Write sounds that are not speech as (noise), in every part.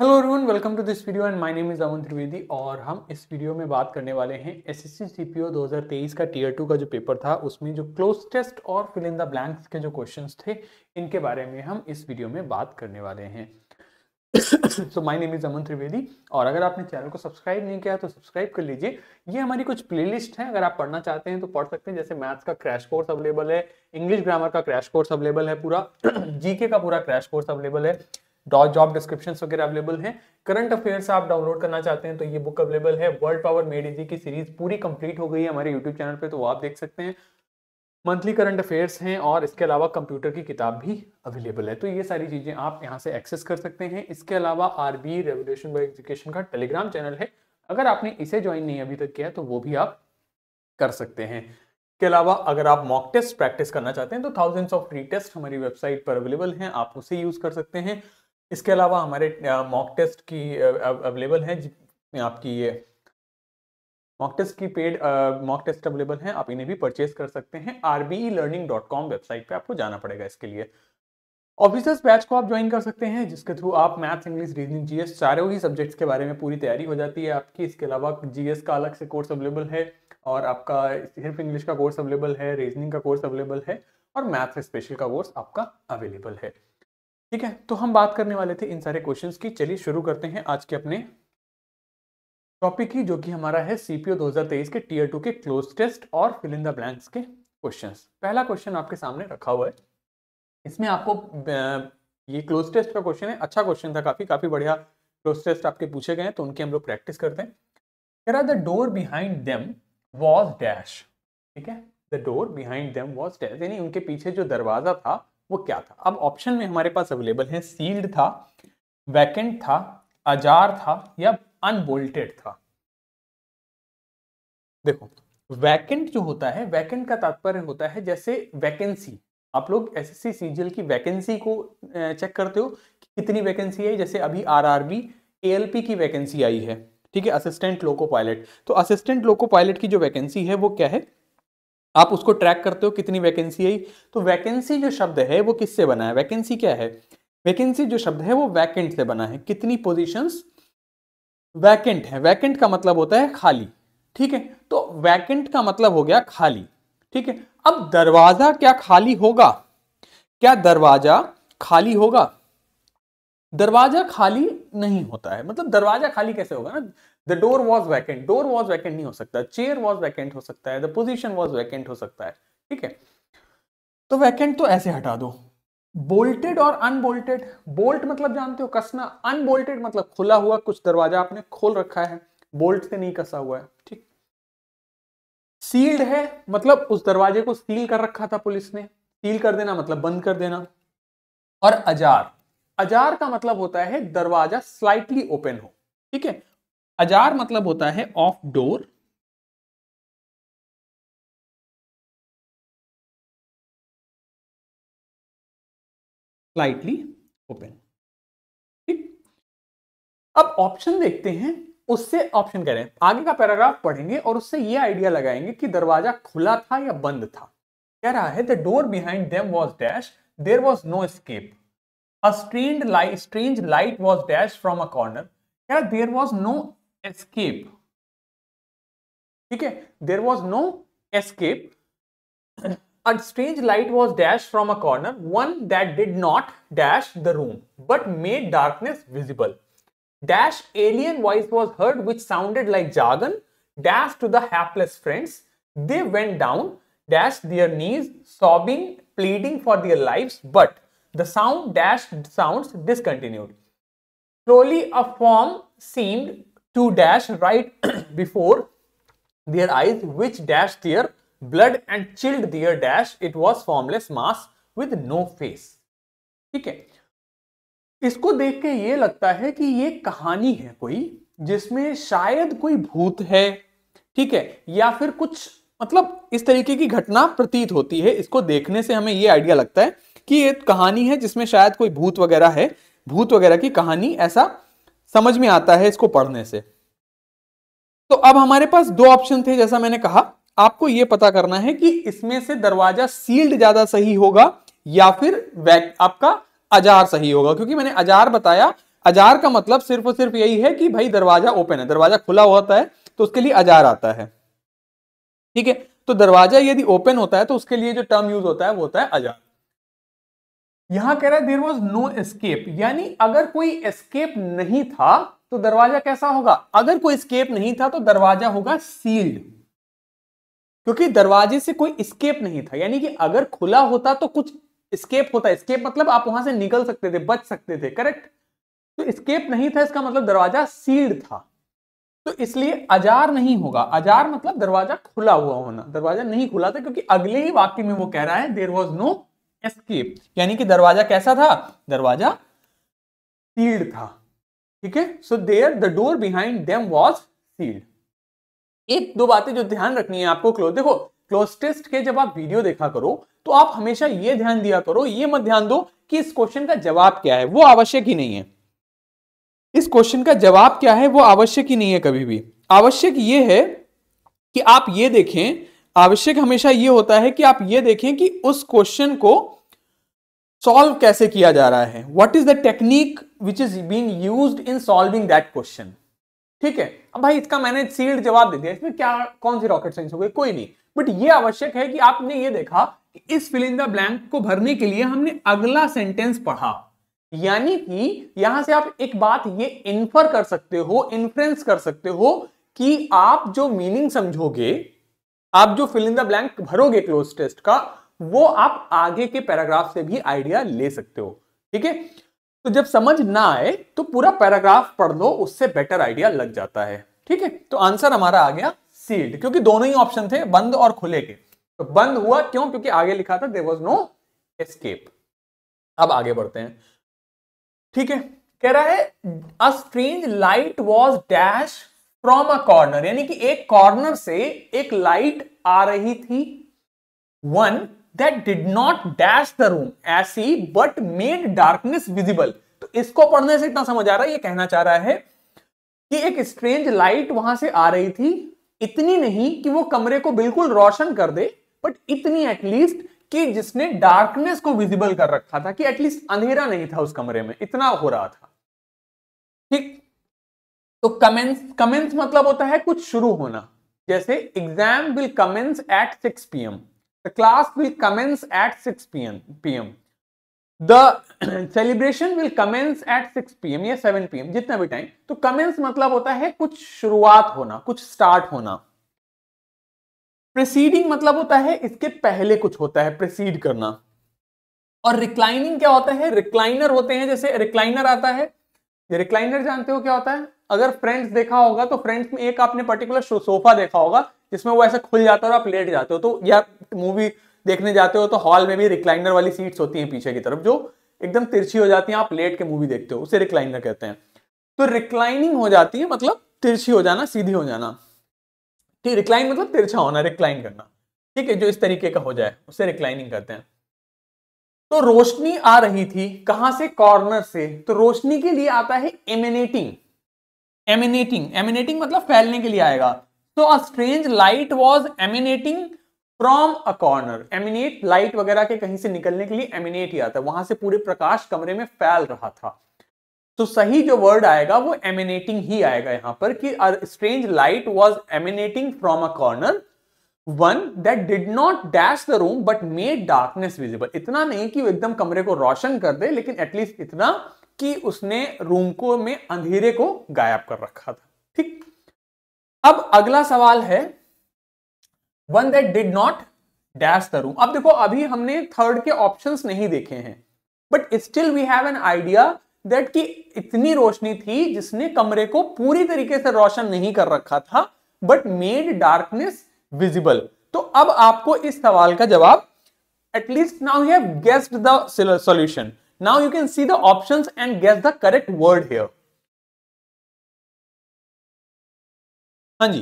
Hello everyone welcome to this video and my name is Aman Trivedi और हम इस video में बात करने वाले हैं एस दो हजार तेईस का टीयर टू का जो पेपर था उसमें जो क्लोज टेस्ट और फिल इन द ब्लैंक्स के जो क्वेश्चंस थे इनके बारे में हम इस वीडियो में बात करने वाले हैं so my name is Aman Trivedi और अगर आपने चैनल को सब्सक्राइब नहीं किया तो सब्सक्राइब कर लीजिए ये हमारी कुछ प्लेलिस्ट है अगर आप पढ़ना चाहते हैं तो पढ़ सकते हैं जैसे मैथ्स का क्रैश कोर्स अवेलेबल है इंग्लिश ग्रामर का क्रैश कोर्स अवेलेबल है पूरा जीके (coughs) का पूरा क्रैश कोर्स अवेलेबल है डॉट जॉब डिस्क्रिप्शन वगैरह अवेलेबल है करंट अफेयर्स आप डाउनलोड करना चाहते हैं तो ये बुक अवेलेबल है वर्ल्ड पावर मेड इजी की सीरीज पूरी कंप्लीट हो गई है हमारे यूट्यूब चैनल पे तो आप देख सकते हैं मंथली करंट अफेयर्स हैं और इसके अलावा कंप्यूटर की किताब भी अवेलेबल है तो ये सारी चीज़ें आप यहाँ से एक्सेस कर सकते हैं इसके अलावा R B revolution by education का टेलीग्राम चैनल है अगर आपने इसे ज्वाइन नहीं अभी तक किया तो वो भी आप कर सकते हैं इसके अलावा अगर आप मॉक टेस्ट प्रैक्टिस करना चाहते हैं तो थाउजेंड्स ऑफ री टेस्ट हमारी वेबसाइट पर अवेलेबल हैं आप उसे यूज़ कर सकते हैं इसके अलावा हमारे मॉक टेस्ट की अवेलेबल हैं आपकी ये मॉक टेस्ट की पेड मॉक टेस्ट अवेलेबल हैं आप इन्हें भी परचेज कर सकते हैं RBE learning dot com website पर आपको जाना पड़ेगा इसके लिए ऑफिसर्स बैच को आप ज्वाइन कर सकते हैं जिसके थ्रू आप मैथ्स इंग्लिश रीजनिंग जीएस चारों ही सब्जेक्ट्स के बारे में पूरी तैयारी हो जाती है आपकी इसके अलावा जीएस का अलग से कोर्स अवेलेबल है और आपका सिर्फ इंग्लिश का कोर्स अवेलेबल है रीजनिंग का कोर्स अवेलेबल है और मैथ्स स्पेशल का कोर्स आपका अवेलेबल है ठीक है तो हम बात करने वाले थे इन सारे क्वेश्चंस की चलिए शुरू करते हैं आज के अपने टॉपिक की जो कि हमारा है सीपीओ 2023 के टीयर टू के क्लोज टेस्ट और फिल इन द ब्लैंक्स के क्वेश्चंस पहला क्वेश्चन आपके सामने रखा हुआ है इसमें आपको ये क्लोज टेस्ट का क्वेश्चन है अच्छा क्वेश्चन था काफी काफी बढ़िया क्लोज टेस्ट आपके पूछे गए हैं तो उनकी हम लोग प्रैक्टिस करते हैं the door behind them was dash ठीक है the door behind them was dash यानी उनके पीछे जो दरवाजा था वो क्या था अब ऑप्शन में हमारे पास अवेलेबल है सील्ड था वैकेंट था अजार था या अनबोल्टेड था देखो वैकेंट जो होता है वैकेंट का तात्पर्य होता है जैसे वैकेंसी आप लोग एस एसएससी सीजीएल की वैकेंसी को चेक करते हो कि कितनी वैकेंसी है जैसे अभी आरआरबी एएलपी की वैकेंसी आई है ठीक है असिस्टेंट लोको पायलट तो असिस्टेंट लोको पायलट की जो वैकेंसी है वो क्या है आप उसको ट्रैक करते हो कितनी वैकेंसी आई तो वैकेंसी जो शब्द है वो किससे बना है वैकेंसी क्या है वैकेंसी जो शब्द है वो वैकेंट से बना है कितनी पोजीशंस वैकेंट है वैकेंट का मतलब होता है खाली ठीक है तो वैकेंट का मतलब हो गया खाली ठीक है अब दरवाजा क्या खाली होगा क्या दरवाजा खाली होगा दरवाजा खाली नहीं होता है मतलब दरवाजा खाली कैसे होगा ना the door was vacant door was vacant नहीं हो सकता चेयर वॉज वैकेंट हो सकता है द पोजिशन वॉज वैकेंट हो सकता है ठीक है तो वैकेंट तो ऐसे हटा दो बोल्टेड और अनबोल्टेड बोल्ट मतलब जानते हो कसना अनबोल्टेड मतलब खुला हुआ कुछ दरवाजा आपने खोल रखा है बोल्ट से नहीं कसा हुआ है ठीक सील्ड है मतलब उस दरवाजे को सील कर रखा था पुलिस ने सील कर देना मतलब बंद कर देना और अजार अजार का मतलब होता है दरवाजा स्लाइटली ओपन हो ठीक है अजार मतलब होता है ऑफ डोर स्लाइटली ओपन ठीक अब ऑप्शन देखते हैं उससे ऑप्शन कह रहे हैं आगे का पैराग्राफ पढ़ेंगे और उससे ये आइडिया लगाएंगे कि दरवाजा खुला था या बंद था कह रहा है the door behind them was dash there was no escape a strange light strange light was dash from a corner there was no escape ठीक है was no escape. a strange light was dashed from a corner one that did not dash the room but made darkness visible dash alien voice was heard which sounded like jargon dash to the hapless friends they went down dash their knees sobbing pleading for their lives but the sound dash sounds discontinued slowly a form seemed to dash right (clears throat) before their eyes which dashed their blood and chilled their dash it was formless mass with no face ठीक है इसको देख के ये लगता है कि ये कहानी है कोई जिसमें शायद कोई भूत है ठीक है या फिर कुछ मतलब इस तरीके की घटना प्रतीत होती है इसको देखने से हमें ये आइडिया लगता है कि ये कहानी है जिसमें शायद कोई भूत वगैरह है भूत वगैरह की कहानी ऐसा समझ में आता है इसको पढ़ने से तो अब हमारे पास दो ऑप्शन थे जैसा मैंने कहा आपको यह पता करना है कि इसमें से दरवाजा सील्ड ज्यादा सही होगा या फिर आपका अजार सही होगा क्योंकि मैंने अजार बताया अजार का मतलब सिर्फ और सिर्फ यही है कि भाई दरवाजा ओपन है दरवाजा खुला होता है तो उसके लिए अजार आता है ठीक है तो दरवाजा यदि ओपन होता है तो उसके लिए जो टर्म यूज होता है वो होता है अजार यहां कह रहा है देर वॉज नो एस्केप यानी अगर कोई एस्केप नहीं था तो दरवाजा कैसा होगा अगर कोई स्केप नहीं था तो दरवाजा होगा सील्ड क्योंकि दरवाजे से कोई स्केप नहीं था यानी कि अगर खुला होता तो कुछ स्केप होता स्केप मतलब आप वहां से निकल सकते थे बच सकते थे करेक्ट तो स्केप नहीं था इसका मतलब दरवाजा सील्ड था तो इसलिए अजार नहीं होगा अजार मतलब दरवाजा खुला हुआ होना दरवाजा नहीं खुला था क्योंकि अगले ही वाक्य में वो कह रहा है देर वॉज नो एस्केप यानी कि दरवाजा कैसा था दरवाजा सील्ड था ठीक है so there the door behind them was sealed एक दो बातें जो ध्यान रखनी है आपको क्लोज देखो क्लोज टेस्ट के जब आप वीडियो देखा करो तो आप हमेशा ये ध्यान दिया करो ये मत ध्यान दो कि इस क्वेश्चन का जवाब क्या है वो आवश्यक ही नहीं है इस क्वेश्चन का जवाब क्या है वो आवश्यक ही नहीं है कभी भी आवश्यक ये है कि आप ये देखें आवश्यक हमेशा ये होता है कि आप ये देखें कि उस क्वेश्चन को सॉल्व कैसे किया जा रहा है what is the technique which is been use in solving that question ठीक है अब भाई इसका मैंने सील्ड जवाब दे दिया इसमें क्या कौन सी रॉकेट साइंस हो गई कोई नहीं बट ये आवश्यक है कि आपने ये देखा कि इस फिलिंदा ब्लैंक को भरने के लिए हमने अगला सेंटेंस पढ़ा यानी कि यहां से आप एक बात ये इन्फर कर सकते हो इन्फ्लुएंस कर सकते हो कि आप जो मीनिंग समझोगे आप जो फिल इन द ब्लैंक भरोगे क्लोज टेस्ट का वो आप आगे के पैराग्राफ से भी आइडिया ले सकते हो ठीक है तो जब समझ ना आए तो पूरा पैराग्राफ पढ़ लो उससे बेटर आइडिया लग जाता है ठीक है तो आंसर हमारा आ गया सील्ड क्योंकि दोनों ही ऑप्शन थे बंद और खुले के तो बंद हुआ क्यों क्योंकि आगे लिखा था देर वॉज नो एस्केप अब आगे बढ़ते हैं ठीक है कह रहा है a strange light was dash from a corner यानी कि एक कॉर्नर से एक लाइट आ रही थी one that did not dash the room ऐसी बट मेड डार्कनेस विजिबल तो इसको पढ़ने से इतना समझ आ रहा है ये कहना चाह रहा है कि एक स्ट्रेंज लाइट वहां से आ रही थी इतनी नहीं कि वो कमरे को बिल्कुल रोशन कर दे बट इतनी एटलीस्ट कि जिसने डार्कनेस को विजिबल कर रखा था कि एटलीस्ट अंधेरा नहीं था उस कमरे में इतना हो रहा था ठीक तो कमेंस कमेंस मतलब होता है कुछ शुरू होना जैसे exam will commence at six P M the class will commence at six P M P M the celebration will commence at six P M या सेवन पी एम जितना भी टाइम तो कमेंस मतलब होता है कुछ शुरुआत होना कुछ स्टार्ट होना प्रेसीडिंग मतलब होता है इसके पहले कुछ होता है प्रेसीड करना और रिक्लाइनिंग क्या होता है रिक्लाइनर होते हैं जैसे रिक्लाइनर आता है रिक्लाइनर जानते हो क्या होता है अगर फ्रेंड्स देखा होगा तो फ्रेंड्स में एक आपने पर्टिकुलर सोफा देखा होगा जिसमें वो ऐसा खुल जाता है और आप लेट जाते हो तो या मूवी देखने जाते हो तो हॉल में भी रिक्लाइनर वाली सीट्स होती हैं पीछे की तरफ जो एकदम तिरछी हो जाती है आप लेट के मूवी देखते हो उसे रिक्लाइनर कहते हैं तो रिक्लाइनिंग हो जाती है मतलब तिरछी हो जाना सीधी हो जाना ठीक रिक्लाइन मतलब तिरछा होना रिक्लाइन करना ठीक है जो इस तरीके का हो जाए उसे रिक्लाइनिंग करते हैं तो रोशनी आ रही थी कहां से कॉर्नर से तो रोशनी के लिए आता है एमिनेटिंग एमिनेटिंग एमिनेटिंग मतलब फैलने के लिए आएगा तो a strange light was emanating from a corner emanate light वगैरह के कहीं से निकलने के लिए एमिनेट ही आता है वहां से पूरे प्रकाश कमरे में फैल रहा था तो सही जो वर्ड आएगा वो एमिनेटिंग ही आएगा यहां पर कि strange light was emanating from a corner one that did not dash the room but made darkness visible इतना नहीं कि वो एकदम कमरे को रोशन कर दे लेकिन एटलीस्ट इतना कि उसने रूम को में अंधेरे को गायब कर रखा था ठीक अब अगला सवाल है one that did not dash the room अब देखो अभी हमने थर्ड के ऑप्शंस नहीं देखे हैं but still we have an idea that कि इतनी रोशनी थी जिसने कमरे को पूरी तरीके से रोशन नहीं कर रखा था बट मेड डार्कनेस विजिबल तो अब आपको इस सवाल का जवाब at least now have guessed the solution Now you can see the options and guess the correct word here. हाँ जी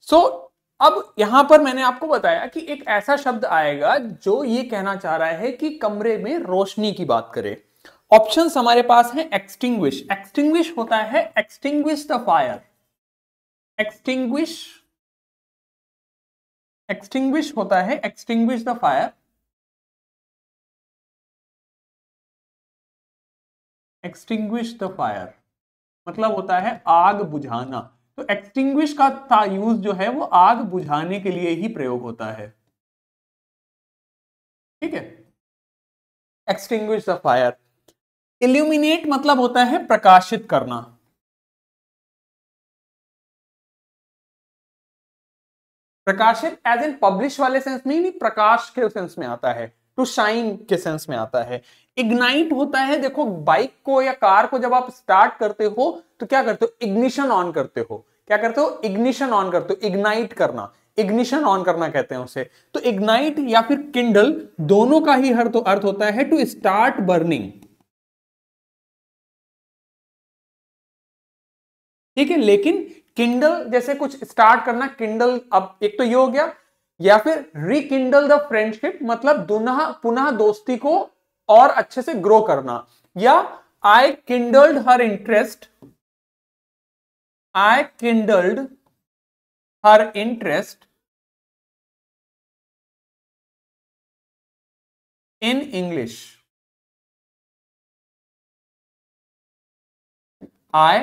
सो so, अब यहां पर मैंने आपको बताया कि एक ऐसा शब्द आएगा जो ये कहना चाह रहा है कि कमरे में रोशनी की बात करें ऑप्शन हमारे पास है एक्सटिंग्विश एक्सटिंग्विश होता है extinguish the fire extinguish extinguish होता है extinguish the fire extinguish the fire मतलब होता है आग बुझाना तो एक्सटिंग्विश का यूज जो है वो आग बुझाने के लिए ही प्रयोग होता है ठीक है एक्सटिंग्विश द फायर इल्यूमिनेट मतलब होता है प्रकाशित करना प्रकाशित एज इन पब्लिश वाले सेंस में नहीं प्रकाश के सेंस में आता है टू शाइन के सेंस में आता है इग्नाइट होता है देखो बाइक को या कार को जब आप स्टार्ट करते हो तो क्या करते हो इग्निशन ऑन करते हो क्या करते हो इग्निशन ऑन करते हो इग्नाइट करना इग्निशन ऑन करना कहते हैं उसे तो इग्नाइट या फिर किंडल दोनों का ही अर्थ तो अर्थ होता है टू स्टार्ट बर्निंग ठीक है लेकिन किंडल जैसे कुछ स्टार्ट करना किंडल अब एक तो ये हो गया या फिर रिकिंडल द फ्रेंडशिप मतलब पुनः पुनः दोस्ती को और अच्छे से ग्रो करना या I kindled her interest I kindled her interest in English I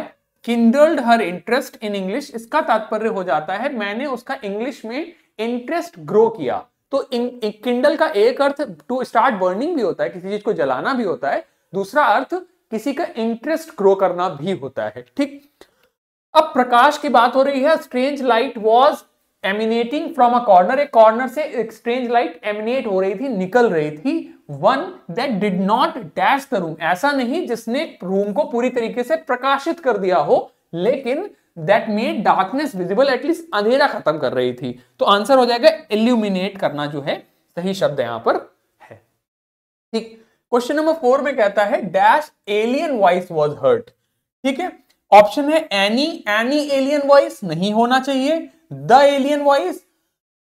kindled her interest in English इसका तात्पर्य हो जाता है मैंने उसका इंग्लिश में इंटरेस्ट ग्रो किया तो इन किंडल का एक अर्थ टू स्टार्ट बर्निंग भी होता है किसी चीज को जलाना भी होता है दूसरा अर्थ किसी का इंटरेस्ट ग्रो करना भी होता है ठीक अब प्रकाश की बात हो रही है strange light was emanating from a corner एक कॉर्नर से एक स्ट्रेंज लाइट एमिनेट हो रही थी निकल रही थी one that did not dash the room ऐसा नहीं जिसने रूम को पूरी तरीके से प्रकाशित कर दिया हो लेकिन that made darkness visible at least अंधेरा खत्म कर रही थी तो आंसर हो जाएगा एल्यूमिनेट करना जो है सही शब्द यहां पर है ठीक क्वेश्चन नंबर फोर में कहता है dash alien voice was heard ठीक है ऑप्शन है एनी एनी एलियन वॉइस नहीं होना चाहिए द एलियन वॉइस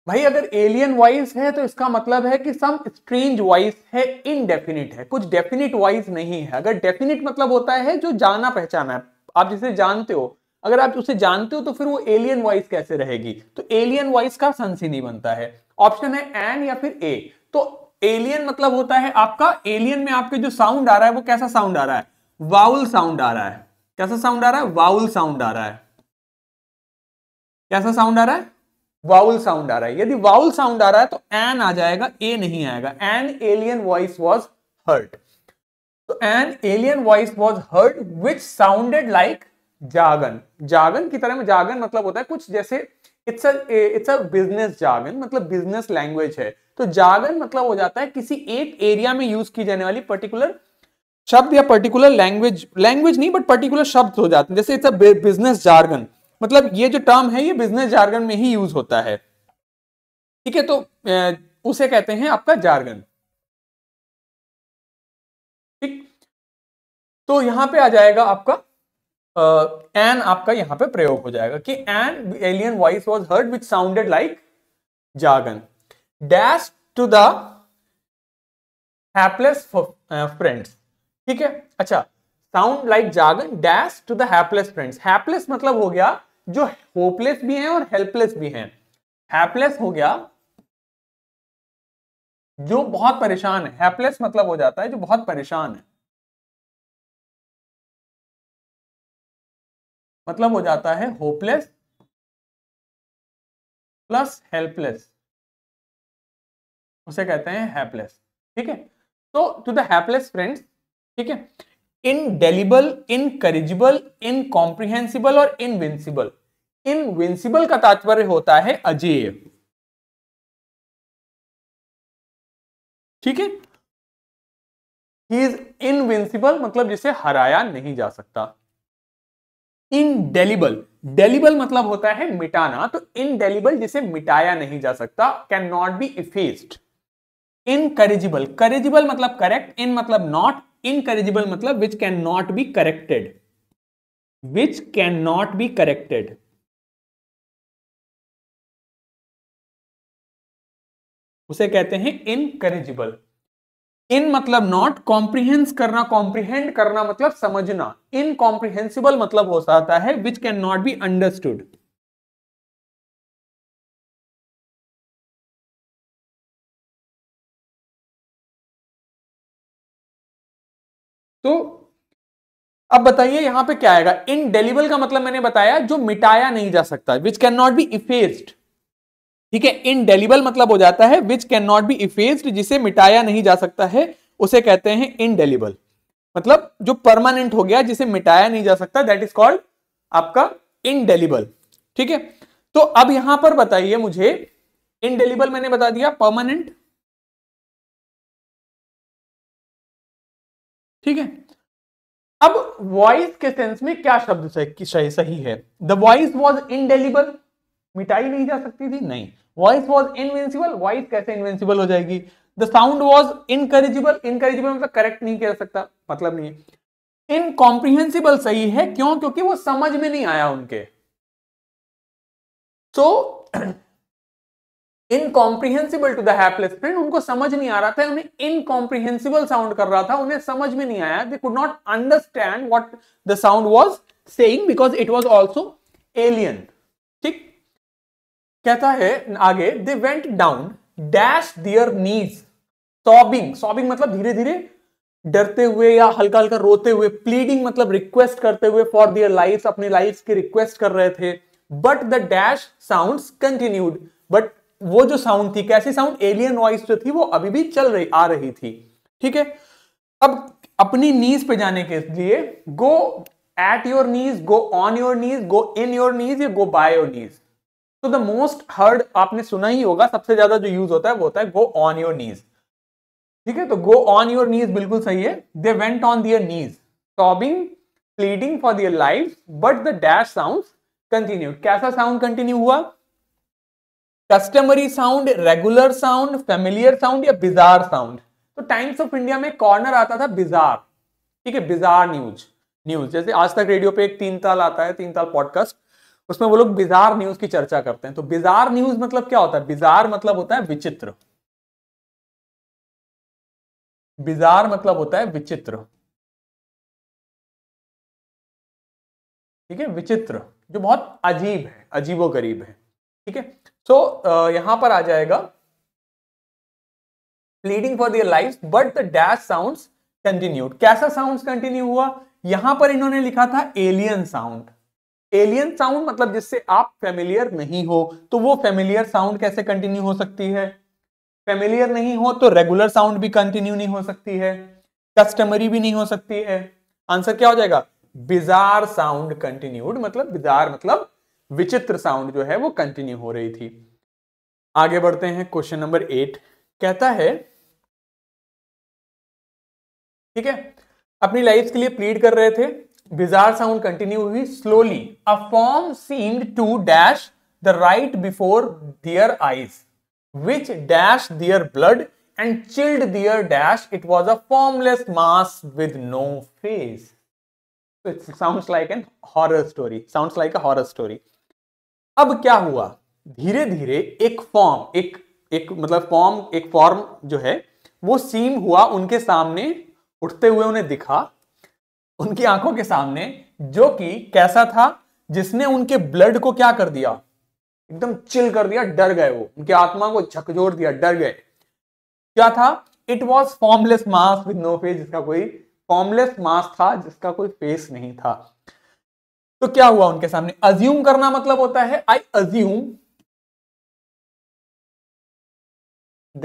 भाई अगर एलियन वॉइस है तो इसका मतलब है कि सम स्ट्रेंज वॉइस है इनडेफिनिट है कुछ डेफिनेट वॉइस नहीं है अगर डेफिनेट मतलब होता है जो जाना पहचाना है आप जिसे जानते हो अगर आप उसे जानते हो तो फिर वो एलियन वॉइस कैसे रहेगी तो एलियन वॉइस का संस ही नहीं बनता है ऑप्शन है एन या फिर ए तो एलियन मतलब होता है आपका एलियन में आपके जो साउंड आ रहा है वो कैसा साउंड आ रहा है वाउल साउंड आ रहा है कैसा साउंड आ रहा है वाउल साउंड आ रहा है कैसा साउंड आ रहा है वाउल साउंड आ रहा है यदि वाउल साउंड आ रहा है तो एन आ जाएगा ए नहीं आएगा an alien voice was heard तो an alien voice was heard which sounded like jargon jargon की तरह में जागन मतलब होता है कुछ जैसे इट्स इट्स अ बिजनेस जागन मतलब बिजनेस लैंग्वेज है तो जागन मतलब हो जाता है किसी एक एरिया में यूज की जाने वाली पर्टिकुलर शब्द या पर्टिकुलर लैंग्वेज लैंग्वेज नहीं बट पर्टिकुलर शब्द हो जाते हैं जैसे इट्स अ बिजनेस जार्गन मतलब ये जो टर्म है ये बिजनेस जार्गन में ही यूज होता है ठीक है तो उसे कहते हैं आपका जार्गन ठीक तो यहां पे आ जाएगा आपका एन uh, आपका यहां पे प्रयोग हो जाएगा कि an alien voice was heard which sounded like jargon dash to the hapless friends ठीक है अच्छा sound like jargon dash to the hapless friends hapless मतलब हो गया जो होपलेस भी हैं और हेल्पलेस भी हैं हैपलेस हो गया जो बहुत परेशान है हैपलेस मतलब हो जाता है जो बहुत परेशान है मतलब हो जाता है होपलेस प्लस हेल्पलेस उसे कहते हैं हैपलेस ठीक है तो टू द हैपलेस फ्रेंड्स ठीक है इन करिजिबल इनकरेजिबल कॉम्प्रिहेंसिबल और इनविंसिबल इनविंसिबल का तात्पर्य होता है अजेय ठीक है ही इज इनविंसिबल मतलब जिसे हराया नहीं जा सकता इनडेलिबल डेलिबल मतलब होता है मिटाना तो इनडेलिबल जिसे मिटाया नहीं जा सकता can not be effaced incorrigible corrigible मतलब करेक्ट इन मतलब नॉट इनकरेजिबल मतलब which can not be corrected which can not be corrected उसे कहते हैं इनकरेजिबल इन मतलब नॉट कॉम्प्रीहेंस करना कॉम्प्रीहेंड करना मतलब समझना इनकॉम्प्रीहेंसिबल मतलब हो सकता है which can not be understood तो अब बताइए यहां पे क्या आएगा इन डेलीबल का मतलब मैंने बताया जो मिटाया नहीं जा सकता which can not be effaced ठीक है इनडेलिबल मतलब हो जाता है which can not be effaced जिसे मिटाया नहीं जा सकता है उसे कहते हैं इनडेलिबल मतलब जो परमानेंट हो गया जिसे मिटाया नहीं जा सकता दैट इज कॉल्ड आपका इनडेलिबल ठीक है तो अब यहां पर बताइए मुझे इनडेलिबल मैंने बता दिया परमानेंट ठीक है अब वॉइस के सेंस में क्या शब्द सही है द वॉइस वॉज इनडेलिबल मिटाई नहीं जा सकती थी नहीं वॉइस वॉज इनविंसिबल वॉइस कैसे इनविंसिबल हो जाएगी the sound was incorrigible incorrigible मतलब करेक्ट नहीं कर सकता मतलब नहीं है इनकॉम्प्रीहेंसिबल सही है क्यों क्योंकि वो समझ में नहीं आया उनके सो इनकॉम्प्रीहेंसिबल टू दैपलेस फ्रेंड उनको समझ नहीं आ रहा था उन्हें इनकॉम्प्रीहेंसिबल साउंड कर रहा था उन्हें समझ में नहीं आया they could not understand what the sound was saying because it was also alien कहता है आगे they went down dash their knees sobbing sobbing मतलब धीरे धीरे डरते हुए या हल्का हल्का रोते हुए प्लीडिंग मतलब रिक्वेस्ट करते हुए फॉर दियर लाइफ अपने लाइफ की रिक्वेस्ट कर रहे थे but the dash sound continued but वो जो साउंड थी कैसी साउंड एलियन वॉइस जो थी वो अभी भी चल रही आ रही थी ठीक है अब अपनी नीज पे जाने के लिए go at your knees go on your knees go in your knees या गो बाय योर नीज तो द मोस्ट हर्ड आपने सुना ही होगा सबसे ज्यादा जो यूज होता है वो होता है गो ऑन योर नीज ठीक है तो गो ऑन योर नीज बिल्कुल सही है they went on their knees sobbing pleading for their life but the dash sound continue कैसा साउंड कंटिन्यू हुआ customary sound regular sound familiar sound या बिजार साउंड तो टाइम्स ऑफ इंडिया में कॉर्नर आता था बिजार ठीक है बिजार न्यूज न्यूज जैसे आज तक रेडियो पे एक तीन ताल आता है तीन ताल पॉडकास्ट उसमें वो लोग बिजार न्यूज की चर्चा करते हैं तो बिजार न्यूज मतलब क्या होता है बिजार मतलब होता है विचित्र बिजार मतलब होता है विचित्र ठीक है विचित्र जो बहुत अजीब है अजीबो गरीब है ठीक है सो यहां पर आ जाएगा pleading for their life but the dash sound continued कैसा साउंड कंटिन्यू हुआ यहां पर इन्होंने लिखा था एलियन साउंड एलियन साउंड मतलब जिससे आप फेमिलियर नहीं हो तो वो फेमिलियर साउंड कैसे कंटिन्यू हो सकती है फेमिलियर नहीं हो तो रेगुलर साउंड भी कंटिन्यू नहीं हो सकती है कस्टमरी भी नहीं हो सकती है आंसर क्या हो जाएगा बिजार साउंड कंटिन्यूड मतलब बिजार मतलब विचित्र साउंड जो है वो कंटिन्यू हो रही थी आगे बढ़ते हैं क्वेश्चन नंबर एट कहता है ठीक है अपनी लाइफ के लिए प्लीड कर रहे थे bizarre sound continued हुई slowly a form seemed to dash the right before their eyes which dashed their blood and chilled their dash it was a formless mass with no face it sounds like an horror story sounds like a horror story अब क्या हुआ धीरे धीरे एक form एक एक मतलब form एक फॉर्म जो है वो सीम हुआ उनके सामने उठते हुए उन्हें दिखा उनकी आंखों के सामने जो कि कैसा था जिसने उनके ब्लड को क्या कर दिया एकदम चिल कर दिया डर गए वो उनकी आत्मा को झकझोर दिया डर गए क्या था it was formless mass with no face जिसका कोई फॉर्मलेस मास था जिसका कोई फेस नहीं था तो क्या हुआ उनके सामने अज्यूम करना मतलब होता है I assume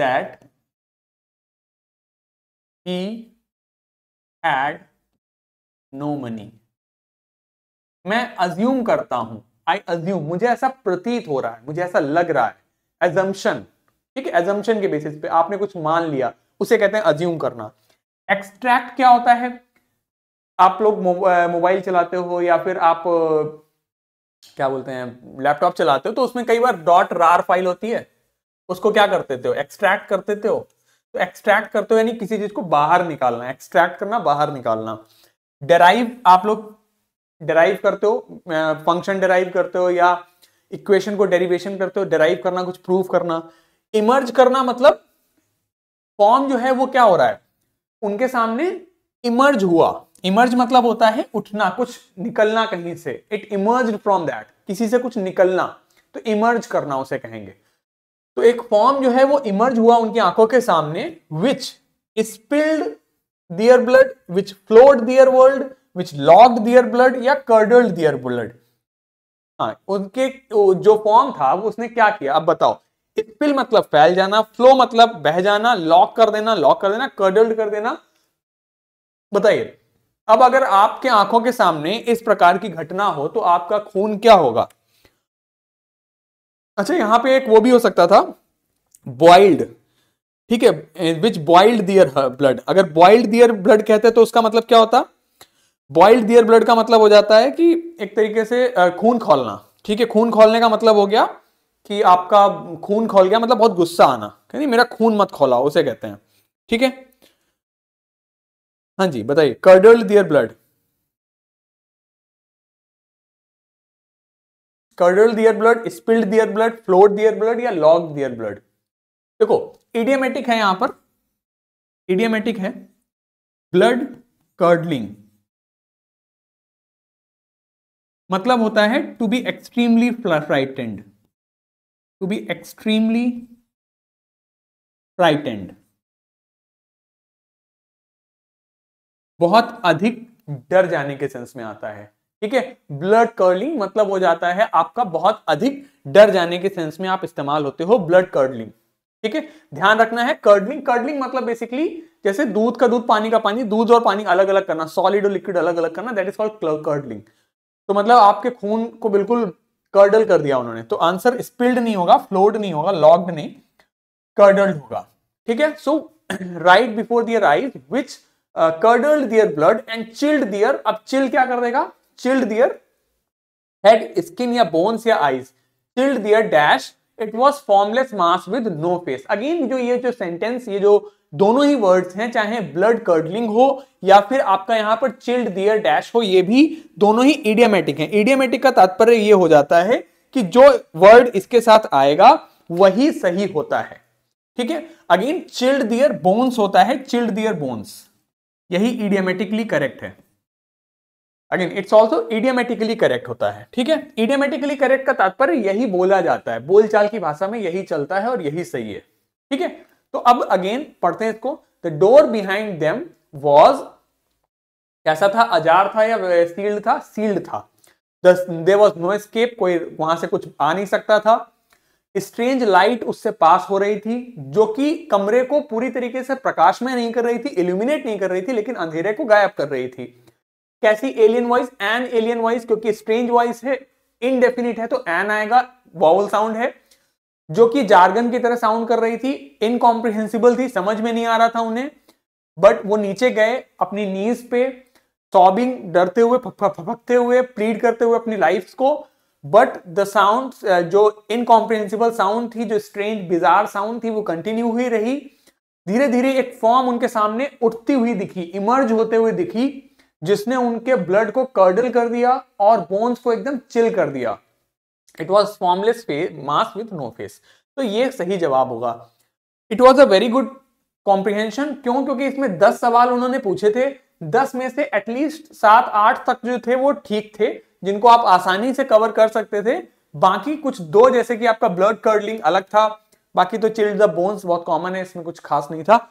that he had no money मैं अज्यूम करता हूं आई अज्यूम मुझे ऐसा प्रतीत हो रहा है मुझे ऐसा लग रहा है एजम्पन ठीक है एजम्पन के बेसिस पे आपने कुछ मान लिया उसे कहते हैं अज्यूम करना एक्सट्रैक्ट क्या होता है आप लोग मोबाइल चलाते हो या फिर आप क्या बोलते हैं लैपटॉप चलाते हो तो उसमें कई बार डॉट रार फाइल होती है उसको क्या करते थे हो एक्सट्रैक्ट करते थे हो तो एक्सट्रैक्ट करते हो यानी किसी चीज को बाहर निकालना एक्सट्रैक्ट करना बाहर निकालना डराइव आप लोग डराइव करते हो फंक्शन डराइव करते हो या इक्वेशन को डेरिवेशन करते हो डराइव करना कुछ प्रूव करना इमर्ज करना मतलब फॉर्म जो है वो क्या हो रहा है उनके सामने इमर्ज हुआ इमर्ज मतलब होता है उठना कुछ निकलना कहीं से इट इमर्ज फ्रॉम दैट किसी से कुछ निकलना तो इमर्ज करना उसे कहेंगे तो एक फॉर्म जो है वो इमर्ज हुआ उनकी आंखों के सामने which spilled their blood which flowed their world which logged their blood या कर्डल्ड दियर ब्लड हाँ उनके जो फॉर्म था वो उसने क्या किया अब बताओ स्पिल मतलब फैल जाना फ्लो मतलब बह जाना लॉक कर देना लॉक कर देना कर्डल्ड कर देना बताइए अब अगर आपके आंखों के सामने इस प्रकार की घटना हो तो आपका खून क्या होगा अच्छा यहां पे एक वो भी हो सकता था बॉइल्ड ठीक है विच बॉइल्ड दियर ब्लड अगर बॉइल्ड दियर ब्लड कहते हैं तो उसका मतलब क्या होता बॉइल्ड दियर ब्लड का मतलब हो जाता है कि एक तरीके से uh, खून खोलना ठीक है खून खोलने का मतलब हो गया कि आपका खून खोल गया मतलब बहुत गुस्सा आना कहते मेरा खून मत खोला उसे कहते हैं ठीक है हाँ जी बताइए curdled their blood curdled their blood spilled their blood flowed their blood या लॉग दियर ब्लड देखो इडियमेटिक है यहां पर इडियमेटिक है ब्लड कर्डलिंग मतलब होता है to be extremely frightened to be extremely frightened बहुत अधिक डर जाने के सेंस में आता है ठीक है ब्लड कर्लिंग मतलब हो जाता है आपका बहुत अधिक डर जाने के सेंस में आप इस्तेमाल होते हो ब्लड कर्लिंग ठीक है ध्यान रखना है कर्डलिंग कर्डलिंग मतलब बेसिकली जैसे दूध का दूध पानी का पानी दूध और पानी अलग अलग करना सॉलिड और लिक्विड अलग अलग करना दैट इज कॉल्ड कर्डलिंग तो मतलब आपके खून को बिल्कुल कर्डल कर दिया उन्होंने तो आंसर स्पिल्ड नहीं होगा फ्लोड नहीं होगा लॉग्ड नहीं कर्डल्ड होगा ठीक है so right before their eyes which curdled their blood and chilled their अब चिल्ड क्या कर देगा चिल्ड दियर हेड स्किन या बोन्स या eyes chilled their dash it was formless mass with no face again जो ये जो सेंटेंस ये जो दोनों ही वर्ड्स हैं चाहे ब्लड कर्डलिंग हो या फिर आपका यहाँ पर चिल्ड दियर डैश हो ये भी दोनों ही इडियोमेटिक हैं इडियोमेटिक का तात्पर्य ये हो जाता है कि जो वर्ड इसके साथ आएगा वही सही होता है ठीक है अगेन चिल्ड दियर बोन्स होता है चिल्ड दियर बोन्स यही इडियोमेटिकली करेक्ट है again it's also idiomatically correct होता है ठीक है इडियोमेटिकली करेक्ट का तात्पर्य यही बोला जाता है बोलचाल की भाषा में यही चलता है और यही सही है ठीक है तो अब अगेन पढ़ते हैं इसको the door behind them was कैसा था अजार था या सील्ड था सील्ड था दे वॉज नो स्केप कोई वहां से कुछ आ नहीं सकता था स्ट्रेंज लाइट उससे पास हो रही थी जो कि कमरे को पूरी तरीके से प्रकाश में नहीं कर रही थी इल्यूमिनेट नहीं कर रही थी लेकिन अंधेरे को गायब कर रही थी कैसी alien voice an alien voice क्योंकि स्ट्रेंज वॉइस है इनडेफिनिट है तो एन आएगा वॉवल साउंड है जो कि जार्गन की तरह साउंड कर रही थी इनकॉम्प्रिहेंसिबल थी समझ में नहीं आ रहा था उन्हें बट वो नीचे गए अपनी नीज पे सॉबिंग डरते हुए फपकते हुए प्लीड करते हुए अपनी लाइफ को बट द साउंड जो इनकॉम्प्रिहेंसिबल साउंड थी जो स्ट्रेंज बिजार साउंड थी वो कंटिन्यू हुई रही धीरे धीरे एक फॉर्म उनके सामने उठती हुई दिखी इमर्ज होते हुए दिखी जिसने उनके ब्लड को कर्डल कर दिया और बोन्स को एकदम चिल कर दिया it was formless mass with no face तो ये सही जवाब होगा it was a very good comprehension क्यों क्योंकि इसमें दस सवाल उन्होंने पूछे थे दस में से एटलीस्ट सात आठ तक जो थे वो ठीक थे जिनको आप आसानी से कवर कर सकते थे बाकी कुछ दो जैसे कि आपका ब्लड कर्डलिंग अलग था बाकी तो चिल्ड द बोन्स बहुत कॉमन है इसमें कुछ खास नहीं था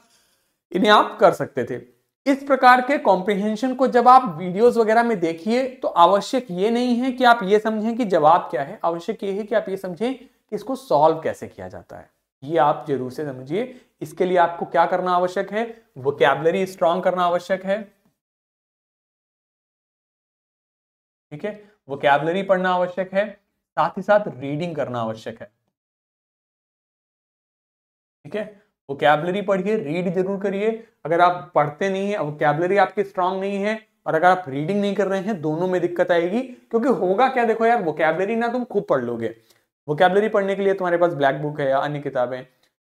इन्हें आप कर सकते थे इस प्रकार के कॉम्प्रिहेंशन को जब आप वीडियोस वगैरह में देखिए तो आवश्यक ये नहीं है कि आप ये समझें कि जवाब क्या है आवश्यक ये है कि आप ये समझें कि इसको सॉल्व कैसे किया जाता है ये आप जरूर से समझिए इसके लिए आपको क्या करना आवश्यक है वोकेबलरी स्ट्रांग करना आवश्यक है ठीक है वोकेबलरी पढ़ना आवश्यक है साथ ही साथ रीडिंग करना आवश्यक है ठीक है वो तो कैबलरी पढ़िए रीड जरूर करिए अगर आप पढ़ते नहीं है वो कैबलरी आपकी स्ट्रांग नहीं है और अगर आप रीडिंग नहीं कर रहे हैं दोनों में दिक्कत आएगी क्योंकि होगा क्या देखो यार वो कैबलरी ना तुम खूब पढ़ लोगे वो कैबलरी पढ़ने के लिए तुम्हारे पास ब्लैक बुक है या अन्य किताबें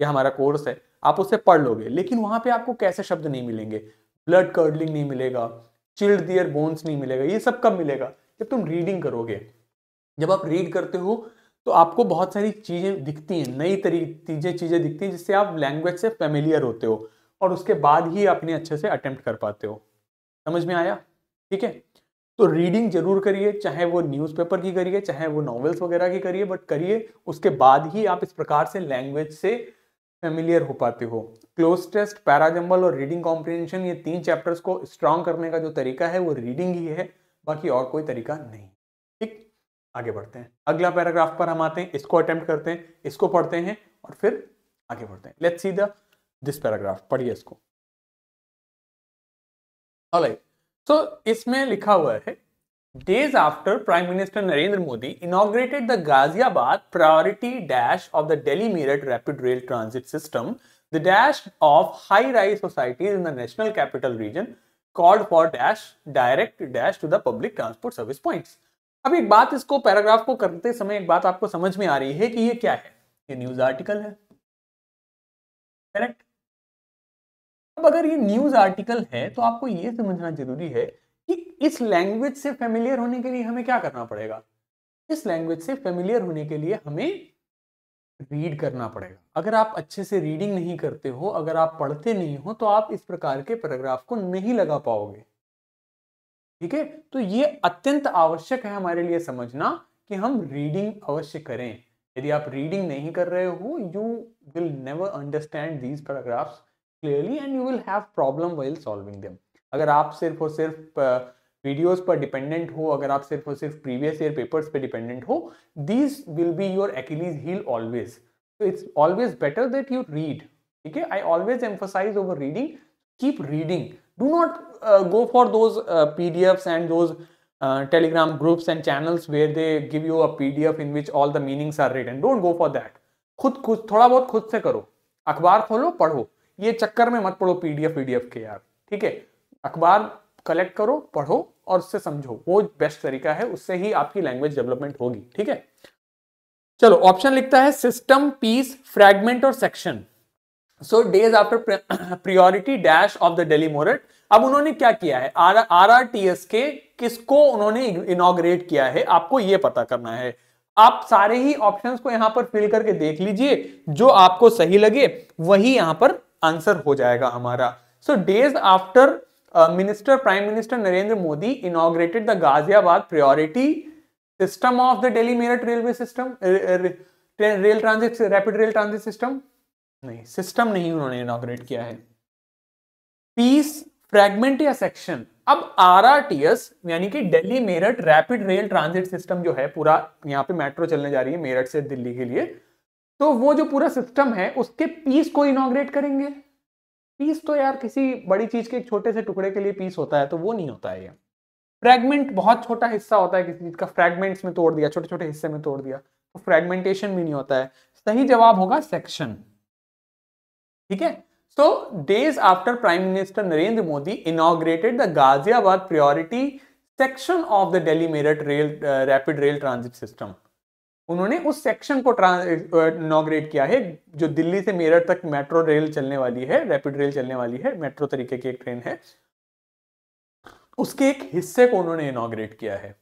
या हमारा कोर्स है आप उससे पढ़ लोगे लेकिन वहां पर आपको कैसे शब्द नहीं मिलेंगे ब्लड कर्डलिंग नहीं मिलेगा चिल्ड दियर बोन्स नहीं मिलेगा ये सब कब मिलेगा जब तुम रीडिंग करोगे जब आप रीड करते हो तो आपको बहुत सारी चीज़ें दिखती हैं नई चीज़ें चीज़ें दिखती हैं जिससे आप लैंग्वेज से फेमिलियर होते हो और उसके बाद ही अपने अच्छे से अटेम्प्ट कर पाते हो समझ में आया ठीक है तो रीडिंग जरूर करिए चाहे वो न्यूज़पेपर की करिए चाहे वो नॉवेल्स वगैरह की करिए बट करिए उसके बाद ही आप इस प्रकार से लैंग्वेज से फेमिलियर हो पाते हो क्लोज टेस्ट पैराजम्बल और रीडिंग कॉम्प्रिहेंशन ये तीन चैप्टर्स को स्ट्रांग करने का जो तरीका है वो रीडिंग ही है बाकी और कोई तरीका नहीं आगे बढ़ते हैं अगला पैराग्राफ पर हम आते हैं इसको अटेम्प्ट करते हैं इसको पढ़ते हैं और फिर आगे बढ़ते हैं let's see the this paragraph पढ़िए इसको सो इसमें लिखा हुआ है days after prime minister Narendra Modi inaugurated the Ghaziabad priority dash of the Delhi Meerut rapid rail transit system the dash of high rise societies in the national capital region called for dash direct dash to the public transport service points अब एक बात इसको paragraph को करते समय एक बात आपको समझ में आ रही है कि ये क्या है ये न्यूज आर्टिकल है करेक्ट अब अगर ये न्यूज आर्टिकल है तो आपको ये समझना जरूरी है कि इस लैंग्वेज से फेमिलियर होने के लिए हमें क्या करना पड़ेगा इस लैंग्वेज से फेमिलियर होने के लिए हमें रीड करना पड़ेगा अगर आप अच्छे से रीडिंग नहीं करते हो अगर आप पढ़ते नहीं हो तो आप इस प्रकार के पैराग्राफ को नहीं लगा पाओगे ठीक है तो ये अत्यंत आवश्यक है हमारे लिए समझना कि हम रीडिंग अवश्य करें यदि आप रीडिंग नहीं कर रहे हो you will never understand these paragraphs clearly and you will have problem well solving them अगर आप सिर्फ और सिर्फ वीडियोस पर डिपेंडेंट हो अगर आप सिर्फ और सिर्फ प्रीवियस ईयर पेपर्स पर डिपेंडेंट हो these will be your Achilles heel always तो it's always better that you read ठीक है I always emphasize over reading keep reading do not uh, go for those uh, pdfs and those uh, telegram groups and channels where they give you a pdf in which all the meanings are written don't go for that खुद खुद थोड़ा बहुत खुद से करो अखबार खोलो पढ़ो ये चक्कर में मत पढ़ो पीडीएफ पीडीएफ के यार ठीक है अखबार कलेक्ट करो पढ़ो और उससे समझो वो बेस्ट तरीका है उससे ही आपकी लैंग्वेज डेवलपमेंट होगी ठीक है चलो ऑप्शन लिखता है सिस्टम पीस फ्रैगमेंट और section so days after priority dash of the Delhi Meerut अब उन्होंने क्या किया है आर आर टी एस के किसको उन्होंने इनोग्रेट किया है आपको ये पता करना है आप सारे ही ऑप्शंस को यहां पर फिल करके देख लीजिए जो आपको सही लगे वही यहां पर आंसर हो जाएगा हमारा so days after minister prime minister Narendra Modi inaugurated the Ghaziabad priority system of the Delhi Meerut railway system rail transit rapid rail transit system नहीं सिस्टम नहीं उन्होंने इनोग्रेट किया है पीस फ्रेगमेंट या सेक्शन अब आर यानी कि Delhi Meerut rapid rail transit system जो है पूरा यहाँ पे मेट्रो चलने जा रही है मेरठ से दिल्ली के लिए तो वो जो पूरा सिस्टम है उसके पीस को इनोग्रेट करेंगे पीस तो यार किसी बड़ी चीज के एक छोटे से टुकड़े के लिए पीस होता है तो वो नहीं होता है ये फ्रेगमेंट बहुत छोटा हिस्सा होता है किसी चीज का फ्रेगमेंट में तोड़ दिया छोटे छोटे हिस्से में तोड़ दिया तो फ्रेगमेंटेशन भी नहीं होता है सही जवाब होगा सेक्शन ठीक है so days after prime minister Narendra Modi inaugurated the Ghaziabad priority section of the Delhi Meerut rail rapid rail transit system उन्होंने उस सेक्शन को इनोग्रेट uh, किया है जो दिल्ली से मेरठ तक मेट्रो रेल चलने वाली है रैपिड रेल चलने वाली है मेट्रो तरीके की एक ट्रेन है उसके एक हिस्से को उन्होंने इनोग्रेट किया है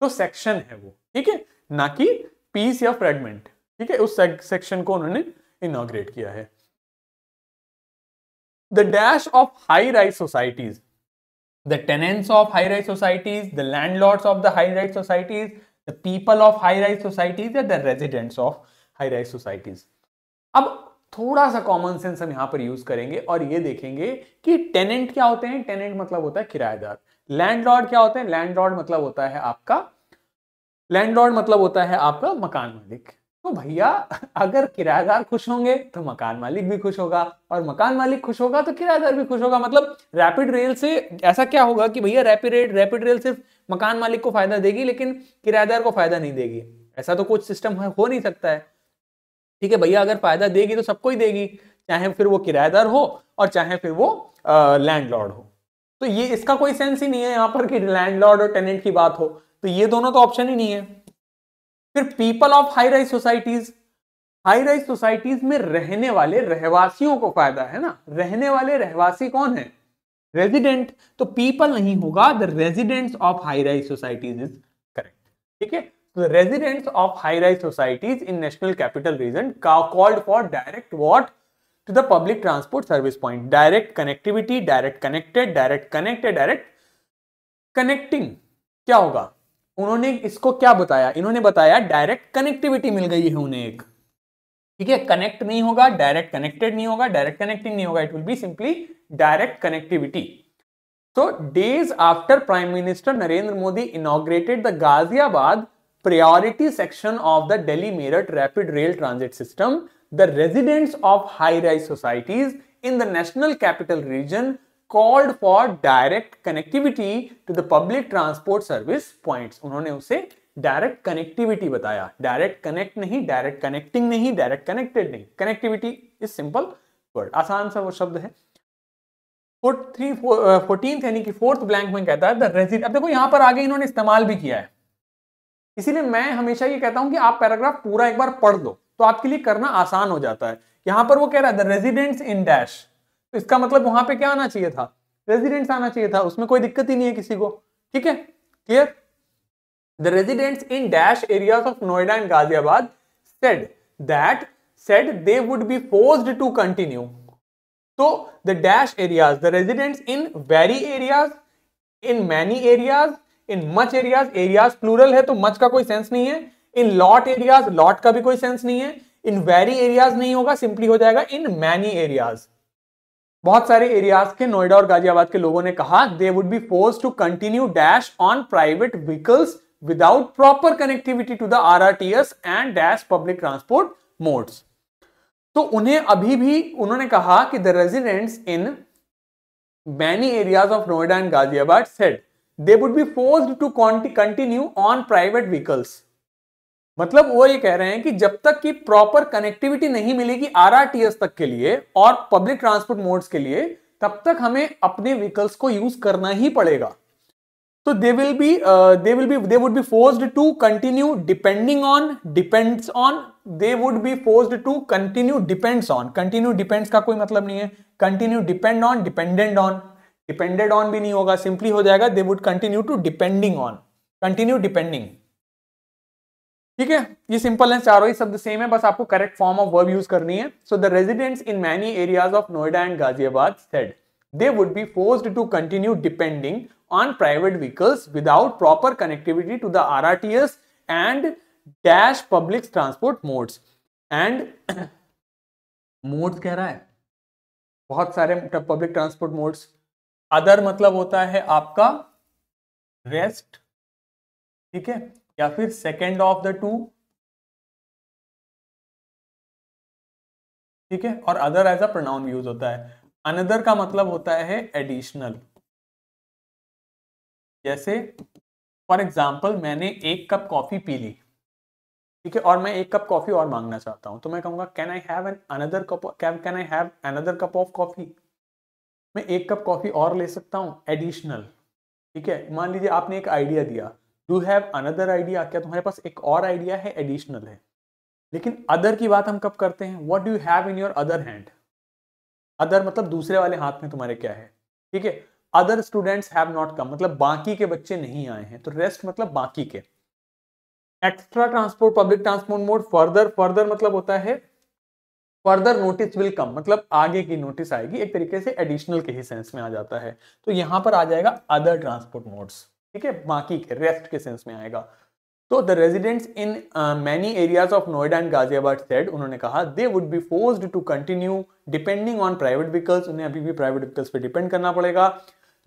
तो सेक्शन है वो ठीक है ना कि पीस या फ्रेगमेंट ठीक है उस सेक्शन को उन्होंने इनोग्रेट किया है the dash of high-rise societies, the tenants of high-rise societies, the landlords of the high-rise societies, the people of high-rise societies या the residents of high-rise societies. अब थोड़ा सा कॉमन सेंस हम यहाँ पर यूज करेंगे और ये देखेंगे कि टेनेंट क्या होते हैं टेनेंट मतलब होता है किराएदार लैंडलॉर्ड क्या होते हैं लैंडलॉर्ड मतलब होता है आपका लैंडलॉर्ड मतलब होता है आपका मकान मालिक तो भैया अगर किराएदार खुश होंगे तो मकान मालिक भी खुश होगा और मकान मालिक खुश होगा तो किराएदार भी खुश होगा मतलब रैपिड रेल से ऐसा क्या होगा कि भैया रैपिड रेल रैपिड रेल सिर्फ मकान मालिक को फायदा देगी लेकिन किराएदार को फायदा नहीं देगी ऐसा तो कुछ सिस्टम हो नहीं सकता है ठीक है भैया अगर फायदा देगी तो सबको ही देगी चाहे फिर वो किराएदार हो और चाहे फिर वो लैंडलॉर्ड हो तो ये इसका कोई सेंस ही नहीं है यहाँ पर कि लैंडलॉर्ड और टेनेंट की बात हो तो ये दोनों तो ऑप्शन ही नहीं है फिर people of high rise societies high rise societies में रहने वाले रहवासियों को फायदा है ना रहने वाले रहवासी कौन है रेजिडेंट तो पीपल नहीं होगा the residents of high rise societies is correct ठीक है residents of high rise societies in national capital region का called for direct what to the public transport service point direct connectivity direct connected direct connected direct connecting क्या होगा उन्होंने इसको क्या बताया इन्होंने बताया डायरेक्ट कनेक्टिविटी मिल गई है उन्हें एक ठीक है कनेक्ट नहीं होगा डायरेक्ट कनेक्टेड नहीं होगा डायरेक्ट कनेक्टिंग नहीं होगा it will be simply direct connectivity तो days after prime minister Narendra Modi inaugurated the Ghaziabad priority section of the Delhi Meerut rapid rail transit system the residents of high rise societies in the national capital region called for direct connectivity to the public transport service point उन्होंने उसे direct connectivity बताया direct connect नहीं direct connecting नहीं direct connected नहीं connectivity is simple word आसान सा वो शब्द है uh, यानी कि फोर्थ ब्लैंक में कहता है द रेजिडेंट अब देखो यहां पर आगे इन्होंने इस्तेमाल भी किया है इसीलिए मैं हमेशा ये कहता हूं कि आप पैराग्राफ पूरा एक बार पढ़ दो तो आपके लिए करना आसान हो जाता है यहां पर वो कह रहा है द रेजिडेंट्स इन डैश तो इसका मतलब वहां पे क्या आना चाहिए था रेजिडेंट्स आना चाहिए था उसमें कोई दिक्कत ही नहीं है किसी को ठीक है clear the residents in dash area of Noida and Ghaziabad said that said they would be force to continue तो the dash areas the residents in very areas in many areas in much areas areas plural है तो much का कोई sense नहीं है in lot areas lot का भी कोई सेंस नहीं है इन वेरी एरियाज नहीं होगा सिंपली हो जाएगा इन मैनी एरियाज बहुत सारे एरियाज के नोएडा और गाजियाबाद के लोगों ने कहा they would be force to continue dash on private vehicles without proper connectivity to the R R T S and dash public transport modes तो उन्हें अभी भी उन्होंने कहा कि the residents in many areas of Noida and Ghaziabad said they would be force to continue on private vehicles मतलब वो ये कह रहे हैं कि जब तक कि प्रॉपर कनेक्टिविटी नहीं मिलेगी आरआरटीएस तक के लिए और पब्लिक ट्रांसपोर्ट मोड्स के लिए तब तक हमें अपने व्हीकल्स को यूज करना ही पड़ेगा तो they will be they will be they would be forced to continue depending on depends on they would be forced to continue depends on continue depends का कोई मतलब नहीं है continue depend on dependent on depended on भी नहीं होगा simply हो जाएगा they would continue to depending on continue depending ठीक है ये सिंपल है चारों ही शब्द सेम है बस आपको correct form of verb use करनी है so the residents in many areas of Noida and Ghaziabad said they would be forced to continue depending on private vehicles without proper connectivity to the R and dash public transport modes and modes कह रहा है बहुत सारे public transport modes other मतलब होता है आपका rest ठीक है या फिर सेकेंड ऑफ द टू ठीक है और other as a pronoun use होता है अनदर का मतलब होता है एडिशनल जैसे फॉर एग्जाम्पल मैंने एक कप कॉफी पी ली ठीक है और मैं एक कप कॉफी और मांगना चाहता हूँ तो मैं कहूँगा can I have an another cup can I have another cup of coffee मैं एक कप कॉफी और ले सकता हूँ एडिशनल ठीक है मान लीजिए आपने एक आइडिया दिया यू हैव अनदर आइडिया क्या तुम्हारे पास एक और आइडिया है एडिशनल है लेकिन अदर की बात हम कब करते हैं what do have in your other hand other मतलब दूसरे वाले हाथ में तुम्हारे क्या है ठीक है other students have not come मतलब बाकी के बच्चे नहीं आए हैं तो रेस्ट मतलब बाकी के extra transport public transport mode further further मतलब होता है फर्दर नोटिस विल कम मतलब आगे की नोटिस आएगी एक तरीके से एडिशनल के ही सेंस में आ जाता है तो यहां पर आ जाएगा अदर ट्रांसपोर्ट मोड्स ठीक है बाकी के रेस्ट के सेंस में आएगा तो the residents in many areas of Noida and Ghaziabad said उन्होंने कहा they would be force to continue depending on private vehicles उन्हें अभी भी प्राइवेट व्हीकल्स पर डिपेंड करना पड़ेगा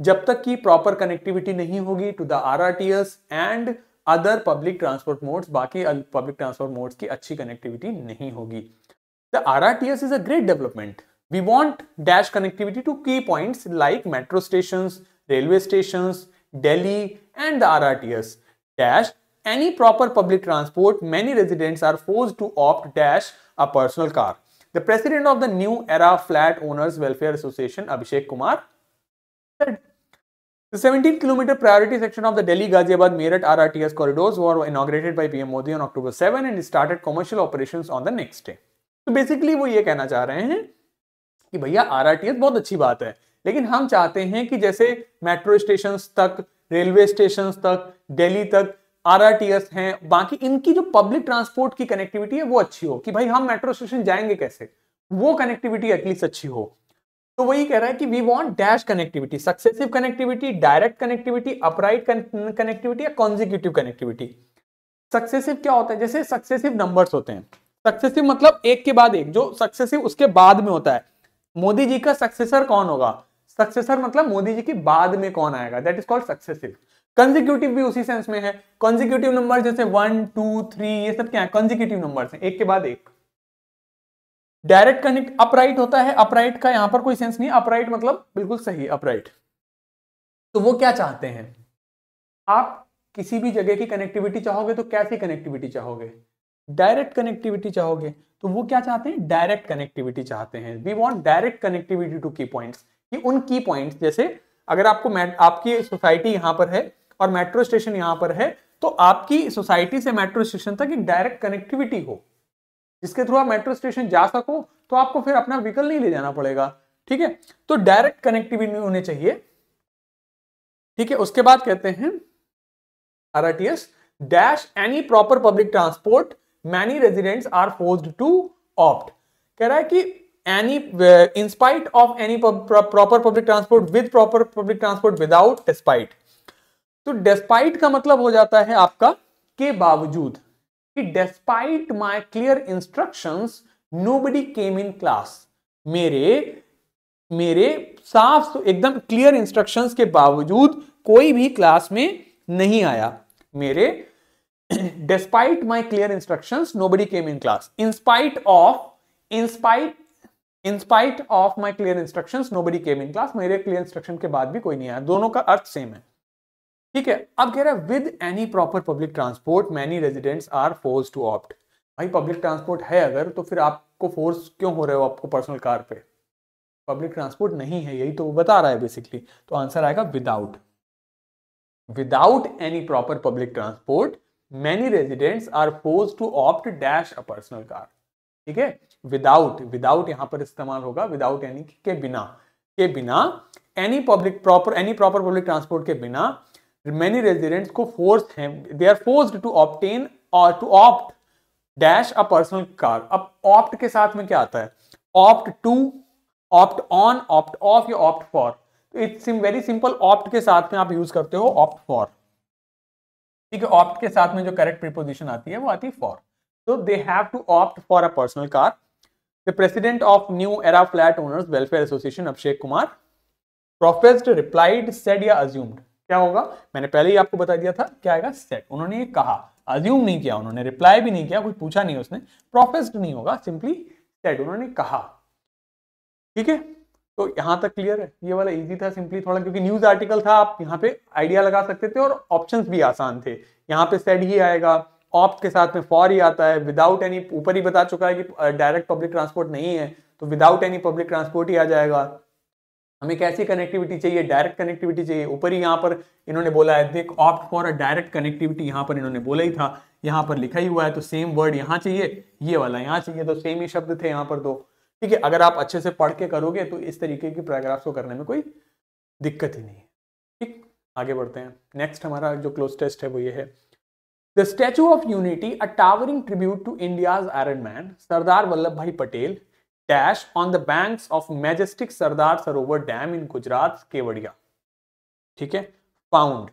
जब तक कि प्रॉपर कनेक्टिविटी नहीं होगी to the R R T S and other public transport modes बाकी पब्लिक ट्रांसपोर्ट मोड्स की अच्छी कनेक्टिविटी नहीं होगी the R R T S is a great development we want dash connectivity to key points like metro station railway station Delhi and the RRTS. Dash, any proper public transport, many residents are forced to opt dash a personal car. The president of the New Era Flat Owners Welfare Association, Abhishek Kumar, said, the 17 km priority section of the Delhi Ghaziabad Meerut RRTS corridors were inaugurated by PM Modi on October 7 and started commercial operations on the next day. so basically वो ये कहना चाह रहे हैं कि भैया RRTS बहुत अच्छी बात है लेकिन हम चाहते हैं कि जैसे मेट्रो स्टेशन तक रेलवे स्टेशन तक दिल्ली तक आरआरटीएस हैं बाकी इनकी जो पब्लिक ट्रांसपोर्ट की कनेक्टिविटी है वो अच्छी हो कि भाई हम मेट्रो स्टेशन जाएंगे कैसे वो कनेक्टिविटी एटलीस्ट अच्छी हो तो वही कह रहा है कि we want dash connectivity successive connectivity direct connectivity upright connectivity या कॉन्जिक्यूटिव कनेक्टिविटी सक्सेसिव क्या होता है जैसे सक्सेसिव नंबर्स होते हैं सक्सेसिव मतलब एक के बाद एक जो सक्सेसिव उसके बाद में होता है मोदी जी का सक्सेसर कौन होगा सक्सेसर मतलब मोदी जी के बाद में कौन आएगा that is called successive consecutive भी उसी सेंस में है कंजिक्यूटिव नंबर जैसे वन टू थ्री ये सब क्या है कंजिक्यूटिव नंबर है एक के बाद एक डायरेक्ट कनेक्ट अपराइट होता है अपराइट का यहां पर कोई सेंस नहीं अपराइट मतलब बिल्कुल सही अपराइट तो वो क्या चाहते हैं आप किसी भी जगह की कनेक्टिविटी चाहोगे तो कैसी कनेक्टिविटी चाहोगे डायरेक्ट कनेक्टिविटी चाहोगे तो वो क्या चाहते हैं डायरेक्ट कनेक्टिविटी चाहते हैं we want direct connectivity to key points कि उन की पॉइंट्स जैसे अगर आपको आपकी सोसाइटी यहाँ पर है और मेट्रो स्टेशन यहाँ पर है तो आपकी सोसाइटी से मेट्रो स्टेशन तक एक डायरेक्ट कनेक्टिविटी हो जिसके थ्रू आप मेट्रो स्टेशन जा सको तो आपको फिर अपना व्हीकल नहीं ले जाना पड़ेगा ठीक है तो डायरेक्ट कनेक्टिविटी होने चाहिए ठीक है उसके बाद कहते हैं RRTS dash any proper public transport many residents are forced to opt कह रहा है कि any in spite of any proper public transport with proper public transport without despite तो डिस्पाइट का मतलब हो जाता है आपका के बावजूद कि despite my clear instructions nobody came in class मेरे मेरे साफ तो एकदम क्लियर इंस्ट्रक्शंस के बावजूद कोई भी क्लास में नहीं आया मेरे despite my clear instructions nobody came in class in spite of in spite in spite of my clear instruction nobody came in class मेरे क्लियर इंस्ट्रक्शन के बाद भी कोई नहीं आया दोनों का अर्थ सेम है ठीक है अब कह रहा है with any proper public transport many residents are force to opt भाई पब्लिक ट्रांसपोर्ट है अगर तो फिर आपको फोर्स क्यों हो रहे हो आपको पर्सनल कार पे पब्लिक ट्रांसपोर्ट नहीं है यही तो वो बता रहा है बेसिकली तो आंसर आएगा without without any proper public transport many residents are force to opt dash a personal car ठीक है विदाउट विदाउट यहां पर इस्तेमाल होगा विदाउट यानी के बिना के बिना any public proper any proper public transport के बिना मेनी रेजिडेंट्स को फोर्स है they are force to opt in और to opt dash a personal car अब ऑप्ट के साथ में क्या आता है opt to opt on opt of या opt for it's very simple opt के साथ में आप यूज करते हो ऑप्ट फॉर ठीक है ऑप्ट के साथ में जो करेक्ट प्रिपोजिशन आती है वो आती है for So they have to opt for a personal car. The president of New Era Flat Owners Welfare Association, Abhishek Kumar, professed, replied, said ya assumed. kya hoga maine pehle hi aapko bata diya tha kya aayega said unhone ye kaha assume nahi kiya unhone reply bhi nahi kiya koi pucha nahi usne professed nahi hoga simply said unhone kaha theek hai तो यहां तक clear है ये वाला easy था simply थोड़ा क्योंकि news article था आप यहाँ पे आइडिया लगा सकते थे और ऑप्शंस भी आसान थे यहाँ पे सेड ही आएगा ऑप्ट के साथ में फॉर ही आता है विदाउट एनी ऊपर ही बता चुका है कि डायरेक्ट पब्लिक ट्रांसपोर्ट नहीं है तो विदाउट एनी पब्लिक ट्रांसपोर्ट ही आ जाएगा हमें कैसी कनेक्टिविटी चाहिए डायरेक्ट कनेक्टिविटी चाहिए ऊपर ही यहाँ पर इन्होंने बोला है देख opt for a direct connectivity यहाँ पर इन्होंने बोला ही था यहाँ पर लिखा ही हुआ है तो सेम वर्ड यहाँ चाहिए ये वाला यहाँ चाहिए तो सेम ही शब्द थे यहाँ पर दो ठीक है अगर आप अच्छे से पढ़ के करोगे तो इस तरीके की पैराग्राफ को करने में कोई दिक्कत ही नहीं है ठीक आगे बढ़ते हैं नेक्स्ट हमारा जो क्लोज टेस्ट है वो ये है The Statue of Unity, a towering tribute to India's Iron Man, Sardar Vallabhbhai Patel, dash on the banks of majestic Sardar Sarovar Dam in Gujarat's Kevadia. ठीक है पाउंड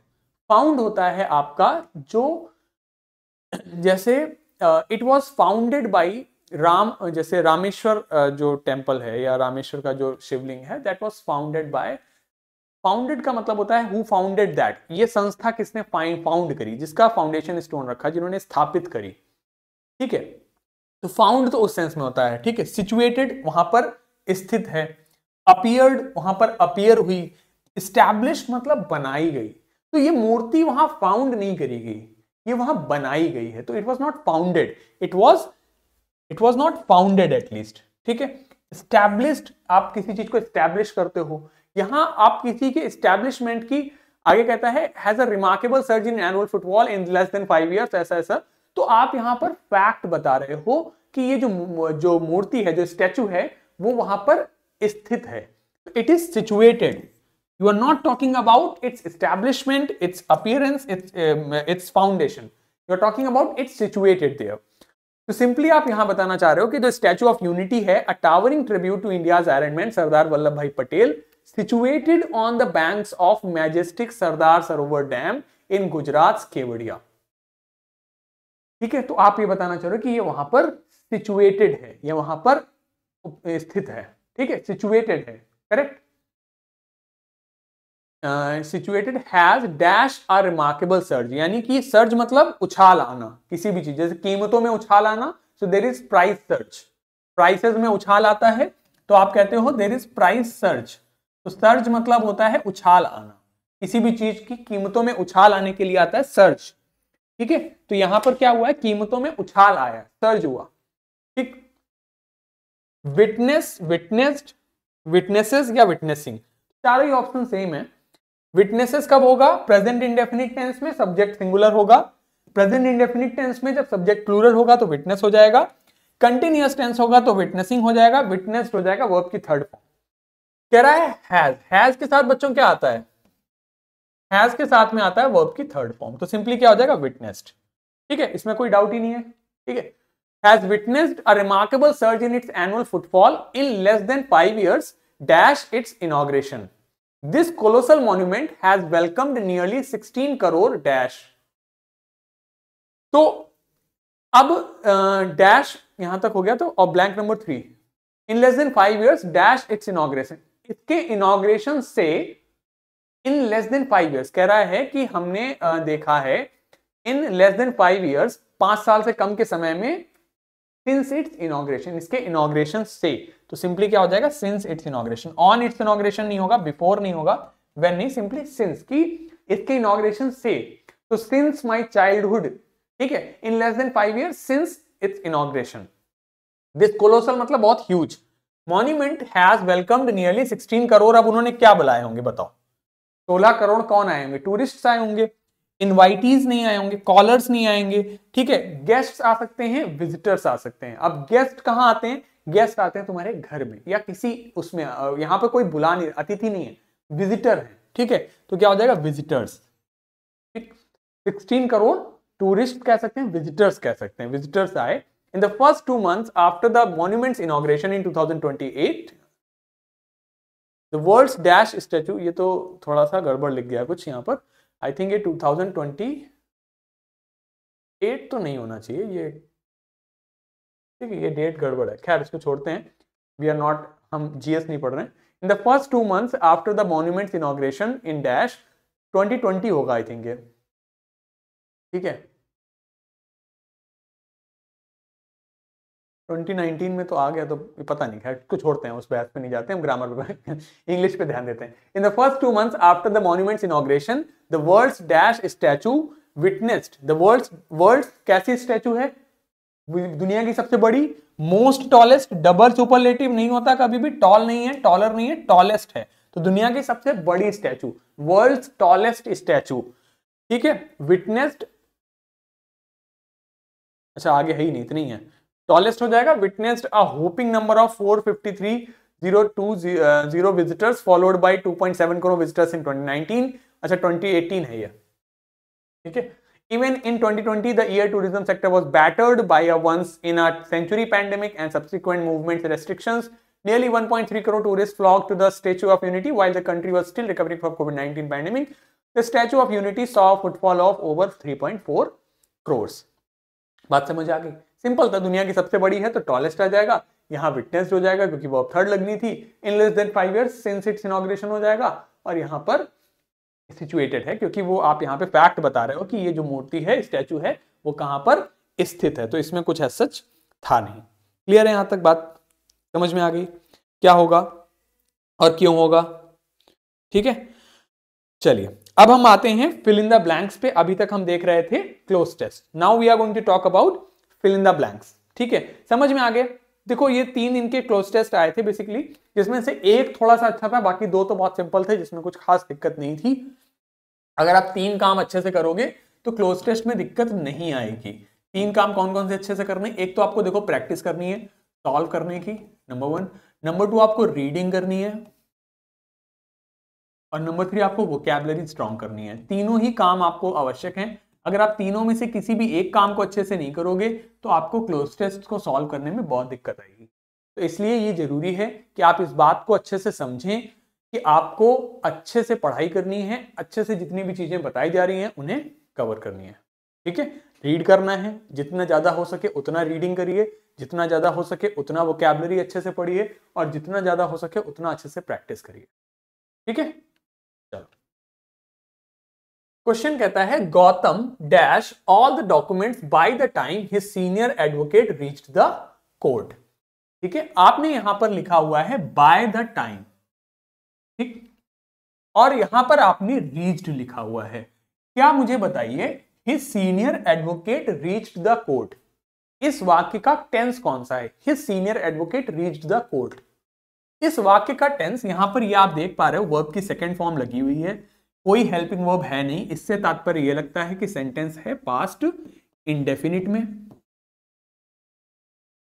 फाउंड होता है आपका जो जैसे it was founded by Ram जैसे Rameshwar uh, जो temple है या रामेश्वर का जो शिवलिंग है that was founded by founded का मतलब होता है हु फाउंडेड दैट ये संस्था किसने फाउंड करी जिसका फाउंडेशन स्टोन रखा जिन्होंने स्थापित करी ठीक है तो फाउंड तो उस सेंस में होता है ठीक है सिचुएटेड वहां पर स्थित है अपियर्ड वहां पर अपियर हुई स्टैब्लिश मतलब बनाई गई तो ये मूर्ति वहां फाउंड नहीं करी गई ये वहां बनाई गई है तो it was not founded it was it was not founded at least ठीक है स्टैब्लिश्ड आप किसी चीज को स्टैब्लिश करते हो यहां आप किसी के स्टैब्लिशमेंट की आगे कहता है has a remarkable surge in annual footfall in less than five years ऐसा ऐसा तो आप यहां पर फैक्ट बता रहे हो कि ये जो जो मूर्ति है जो स्टैचू है वो वहां पर स्थित है it is situated you are not talking about its establishment its appearance its its foundation you are talking about its situated there तो सिंपली आप यहां बताना चाह रहे हो कि जो स्टैचू ऑफ यूनिटी है a towering tribute to India's arrangement Sardar Vallabhbhai Patel situated on the bank of majestic Sardar Sarovar dam इन गुजरात केवड़िया ठीक है तो आप ये बताना चाह रहे हो कि ये वहां पर सिचुएटेड है ये वहां पर स्थित है ठीक है सिचुएटेड है correct situated has dash a remarkable surge यानी कि सर्ज मतलब उछाल आना किसी भी चीज जैसे कीमतों में उछाल आना so there is price surge prices में उछाल आता है तो आप कहते हो देर इज प्राइस सर्च तो सर्ज मतलब होता है उछाल आना किसी भी चीज की कीमतों में उछाल आने के लिए आता है सर्ज ठीक है तो यहां पर क्या हुआ है कीमतों में उछाल आया सर्ज हुआ ठीक विटनेस विटनेस्ड विटनेसेस या विटनेसिंग चारों ही ऑप्शन सेम है विटनेसेस कब होगा प्रेजेंट इंडेफिनिट टेंस में सब्जेक्ट सिंगुलर होगा प्रेजेंट इंडेफिनिट टेंस में जब सब्जेक्ट प्लूरल होगा तो विटनेस हो जाएगा कंटिन्यूस टेंस होगा तो विटनेसिंग हो जाएगा विटनेस हो जाएगा वर्ब की थर्ड फॉर्म कह रहा है हैज हैज के साथ बच्चों क्या आता है हैज के साथ में आता है वर्ब की थर्ड फॉर्म तो सिंपली क्या हो जाएगा विटनेस्ड ठीक है इसमें कोई डाउट ही नहीं है ठीक है has witnessed a remarkable surge in its annual footfall in less than 5 years dash its inauguration this colossal monument has welcomed nearly 16 crore dash तो अब डैश uh, यहां तक हो गया तो और blank number three in less than five years dash its inauguration इसके inauguration से in less than five years कह रहा है कि हमने देखा है in less than five years पांच साल से कम के समय में सिंस इट्स इनोग्रेशन इसके इनोग्रेशन से तो सिंपली क्या हो जाएगा since its inauguration on its inauguration नहीं होगा बिफोर नहीं होगा वेन नहीं सिंपली सिंस की इसके इनोग्रेशन से तो सिंस माई चाइल्डहुड ठीक है in less than five year since its inauguration this colossal मतलब बहुत huge monument has welcomed nearly 16 crore अब उन्होंने क्या बुलाए होंगे बताओ 16 करोड़ कौन आए होंगे टूरिस्ट आए होंगे इनवाइटीज नहीं आए होंगे कॉलर्स नहीं आएंगे ठीक है गेस्ट आ सकते हैं विजिटर्स आ सकते हैं अब गेस्ट कहाँ आते हैं गेस्ट आते हैं तुम्हारे घर में या किसी उसमें यहाँ पे कोई बुला नहीं अतिथि नहीं है विजिटर है ठीक है तो क्या हो जाएगा विजिटर्स ठीक सिक्सटीन करोड़ टूरिस्ट कह सकते हैं विजिटर्स कह सकते हैं विजिटर्स आए In the first two months after the monument's inauguration in 2028, the world's dash statue, ये तो थोड़ा सा गड़बड़ लिख गया कुछ यहाँ पर आई थिंक ये 2028 तो नहीं होना चाहिए ये ठीक है ये डेट गड़बड़ है खैर इसको छोड़ते हैं वी आर नॉट हम जीएस नहीं पढ़ रहे हैं in the first two months after the monument's inauguration in dash 2020 होगा आई थिंक ये ठीक है 2019 में तो आ गया तो पता नहीं खैर कुछ छोड़ते हैं उस बहस पे नहीं जाते हम ग्रामर पे इंग्लिश (laughs) पे ध्यान देते हैं in the first two months after the monument's inauguration the world's dash statue witnessed the world's world's कैसी स्टैचू है दुनिया की सबसे बड़ी मोस्ट टॉलेस्ट डबल सुपरलेटिव नहीं होता कभी भी टॉल नहीं है टॉलर नहीं है टॉलेस्ट है तो दुनिया की सबसे बड़ी स्टैचू वर्ल्ड्स टॉलेस्ट स्टैचू ठीक है विटनेस्ड अच्छा आगे है ही नहीं इतनी है टॉलेस्ट हो जाएगा witnessed a whopping number of 453,020 visitors followed by 2.7 crore visitors in 2019 अच्छा 2018 है ये ठीक है even in 2020 the year tourism sector was battered by a once in a century pandemic and subsequent movement restrictions nearly 1.3 crore tourists flocked to the statue of unity while the country was still recovering from covid-19 pandemic the statue of unity saw a footfall of over 3.4 crores बात समझ आ गई simple था तो दुनिया की सबसे बड़ी है तो टॉलेस्ट आ जाएगा यहाँ विटनेस हो जाएगा क्योंकि वो थर्ड लगनी थी in less than five year since its inauguration हो जाएगा और यहाँ पर सिचुएटेड है क्योंकि वो आप यहाँ पे फैक्ट बता रहे हो कि ये जो मूर्ति है स्टैचू है वो कहाँ पर स्थित है तो इसमें कुछ ऐसा सच था नहीं क्लियर है यहाँ तक बात समझ में आ गई क्या होगा और क्यों होगा ठीक है चलिए अब हम आते हैं फिल इन द ब्लैंक्स पे अभी तक हम देख रहे थे cloze test now we are going to talk about fill in the blanks ठीक है समझ में आ गए देखो ये तीन इनके क्लोज टेस्ट आए थे बेसिकली जिसमें से एक थोड़ा सा अच्छा था बाकी दो तो बहुत सिंपल थे जिसमें कुछ खास दिक्कत नहीं थी अगर आप तीन काम अच्छे से करोगे तो क्लोज टेस्ट में दिक्कत नहीं आएगी तीन काम कौन कौन से अच्छे से करने एक तो आपको देखो प्रैक्टिस करनी है सॉल्व करने की नंबर वन नंबर टू आपको रीडिंग करनी है और नंबर थ्री आपको वोकैबलरी स्ट्रॉन्ग करनी है तीनों ही काम आपको आवश्यक हैं अगर आप तीनों में से किसी भी एक काम को अच्छे से नहीं करोगे तो आपको क्लोज टेस्ट को सॉल्व करने में बहुत दिक्कत आएगी तो इसलिए ये जरूरी है कि आप इस बात को अच्छे से समझें कि आपको अच्छे से पढ़ाई करनी है अच्छे से जितनी भी चीज़ें बताई जा रही हैं उन्हें कवर करनी है ठीक है रीड करना है जितना ज़्यादा हो सके उतना रीडिंग करिए जितना ज़्यादा हो सके उतना वोकेबलरी अच्छे से पढ़िए और जितना ज़्यादा हो सके उतना अच्छे से प्रैक्टिस करिए ठीक है चलो क्वेश्चन कहता है Gautam dash all the documents by the time his senior advocate reached the court ठीक है आपने यहां पर लिखा हुआ है बाय द टाइम ठीक और यहां पर आपने रीच्ड लिखा हुआ है क्या मुझे बताइए his senior advocate reached the court इस वाक्य का टेंस कौन सा है his senior advocate reached the court इस वाक्य का टेंस यहां पर ये आप देख पा रहे हो वर्ब की सेकेंड फॉर्म लगी हुई है कोई हेल्पिंग वर्ब है नहीं इससे तात्पर्य यह लगता है कि सेंटेंस है पास्ट इंडेफिनिट में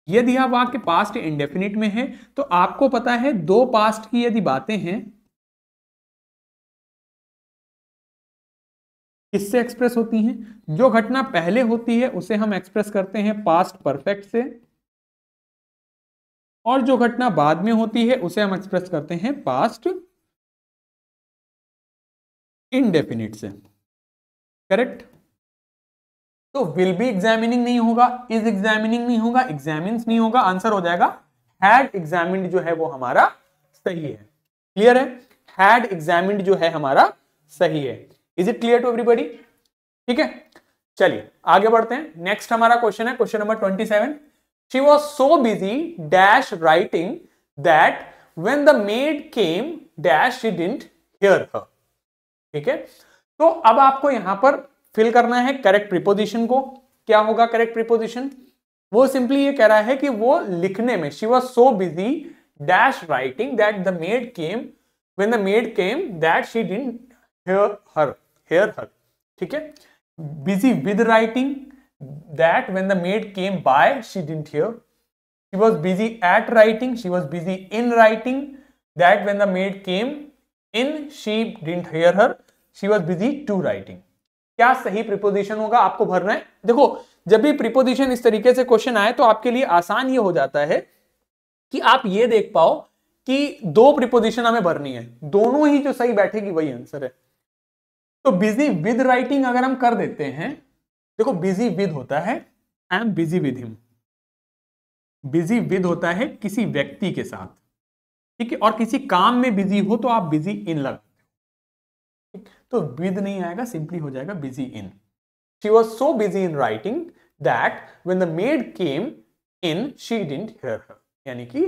यदि आप वाक्य पास्ट इंडेफिनिट में है तो आपको पता है दो पास्ट की यदि बातें हैं किससे एक्सप्रेस होती हैं जो घटना पहले होती है उसे हम एक्सप्रेस करते हैं पास्ट परफेक्ट से और जो घटना बाद में होती है उसे हम एक्सप्रेस करते हैं पास्ट इनडेफिनिट से करेक्ट तो विल बी एग्जामिनिंग नहीं होगा इज एग्जामिनिंग नहीं होगा एग्जामिन नहीं होगा आंसर हो जाएगा हैड एग्जामिन्ड जो है वो हमारा सही है क्लियर है हैड एग्जामिन्ड जो है हमारा सही है is it clear to everybody ठीक है चलिए आगे बढ़ते हैं नेक्स्ट हमारा क्वेश्चन है question number twenty seven she was so busy dash writing that when the maid came dash she didn't hear her ठीक है तो अब आपको यहां पर फिल करना है करेक्ट प्रिपोजिशन को क्या होगा करेक्ट प्रिपोजिशन वो सिंपली ये कह रहा है कि वो लिखने में she was so busy dash writing that the maid came when the maid came that she डिन हेयर हेयर हर ठीक है busy with writing that when the maid came by she डिट hair she was busy at writing she was busy in writing that when the maid came in she डिट hear her she was busy to writing क्या सही preposition होगा आपको भरना है देखो जब भी preposition इस तरीके से क्वेश्चन आए तो आपके लिए आसान ये हो जाता है कि आप ये देख पाओ कि दो प्रिपोजिशन हमें भरनी है दोनों ही जो सही बैठेगी वही आंसर है तो बिजी विद राइटिंग अगर हम कर देते हैं देखो बिजी विद होता है I am busy with him busy with होता है किसी व्यक्ति के साथ ठीक है और किसी काम में बिजी हो तो आप बिजी इन लग तो विद नहीं आएगा सिंपली हो जाएगा busy in she was so busy in writing that when the maid came in she didn't hear her यानी कि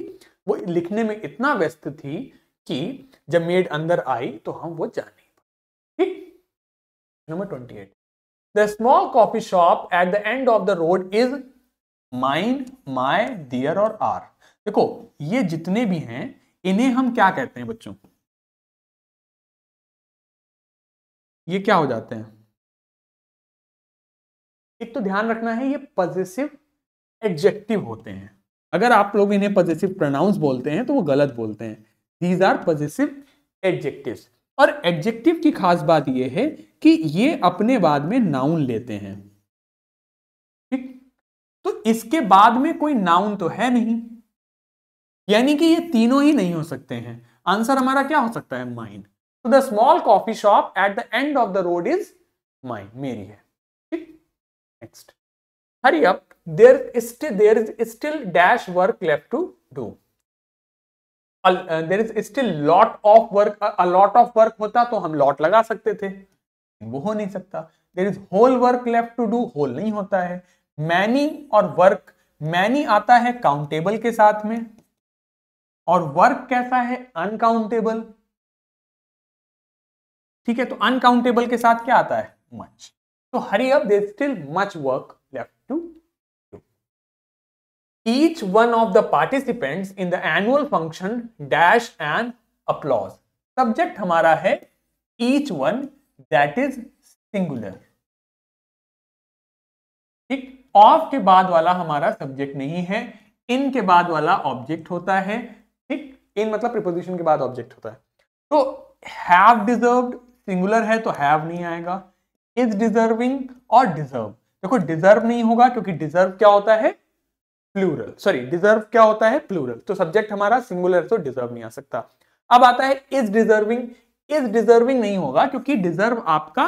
वो लिखने में इतना व्यस्त थी कि जब मेड अंदर आई तो हम वो जान नहीं पाए ठीक number twenty eight the small coffee shop at the end of the road is mine my their और आर देखो ये जितने भी हैं इन्हें हम क्या कहते हैं बच्चों को ये क्या हो जाते हैं एक तो ध्यान रखना है ये पॉजिटिव एडजेक्टिव होते हैं अगर आप लोग इन्हें पॉजिटिव प्रोनाउंस बोलते हैं तो वो गलत बोलते हैं दीज आर पॉजिटिव एडजेक्टिव और एडजेक्टिव की खास बात यह है कि ये अपने बाद में नाउन लेते हैं ठीक तो इसके बाद में कोई नाउन तो है नहीं यानी कि ये तीनों ही नहीं हो सकते हैं आंसर हमारा क्या हो सकता है माइंड तो the small coffee shop at the end of the road is my मेरी है ठीक next hurry up there is there is still dash work left to do there is still lot of work lot of work होता तो हम lot लगा सकते थे वो हो नहीं सकता there is whole work left to do whole नहीं होता है मैनी और वर्क मैनी आता है काउंटेबल के साथ में और वर्क कैसा है अनकाउंटेबल ठीक है तो अनकाउंटेबल के साथ क्या आता है मच तो हरी अब there still much work left to each one of the participant in the annual function dash and applause subject हमारा है each one that is singular ठीक ऑफ के बाद वाला हमारा सब्जेक्ट नहीं है इन के बाद वाला ऑब्जेक्ट होता है ठीक इन मतलब प्रिपोजिशन के बाद ऑब्जेक्ट होता है तो हैव डिजर्व्ड सिंगुलर है तो हैव नहीं आएगा इज डिजर्विंग और डिजर्व देखो डिजर्व नहीं होगा क्योंकि डिजर्व क्या होता है प्लूरल सॉरी डिजर्व क्या होता है प्लूरल तो सब्जेक्ट हमारा सिंगुलर तो डिजर्व नहीं आ सकता अब आता है इज डिजर्विंग इज डिजर्विंग नहीं होगा क्योंकि डिजर्व आपका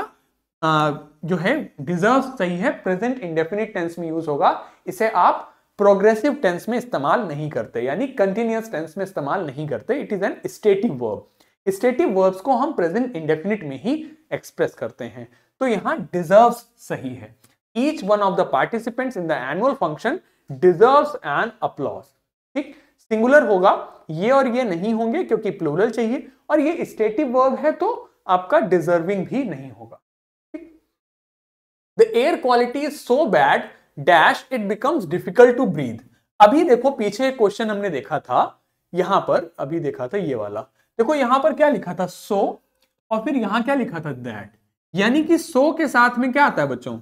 आ, जो है डिजर्व सही है प्रेजेंट इंडेफिनिट टेंस में यूज होगा इसे आप प्रोग्रेसिव टेंस में इस्तेमाल नहीं करते यानी कंटिन्यूस टेंस में इस्तेमाल नहीं करते it is an stative verb stative verbs को हम प्रेजेंट इंडेफिनिट में ही एक्सप्रेस करते हैं तो यहाँ डिजर्व सही है each one of the participant in the annual function deserve an applause ठीक सिंगुलर होगा ये और ये नहीं होंगे क्योंकि प्लूरल चाहिए और ये स्टेटिव वर्ब है तो आपका डिजर्विंग भी नहीं होगा the air quality is so bad dash it becomes difficult to breathe अभी देखो पीछे क्वेश्चन हमने देखा था यहां पर अभी देखा था ये वाला देखो यहां पर क्या लिखा था सो और फिर यहां क्या लिखा था दैट यानी कि सो के साथ में क्या आता है बच्चों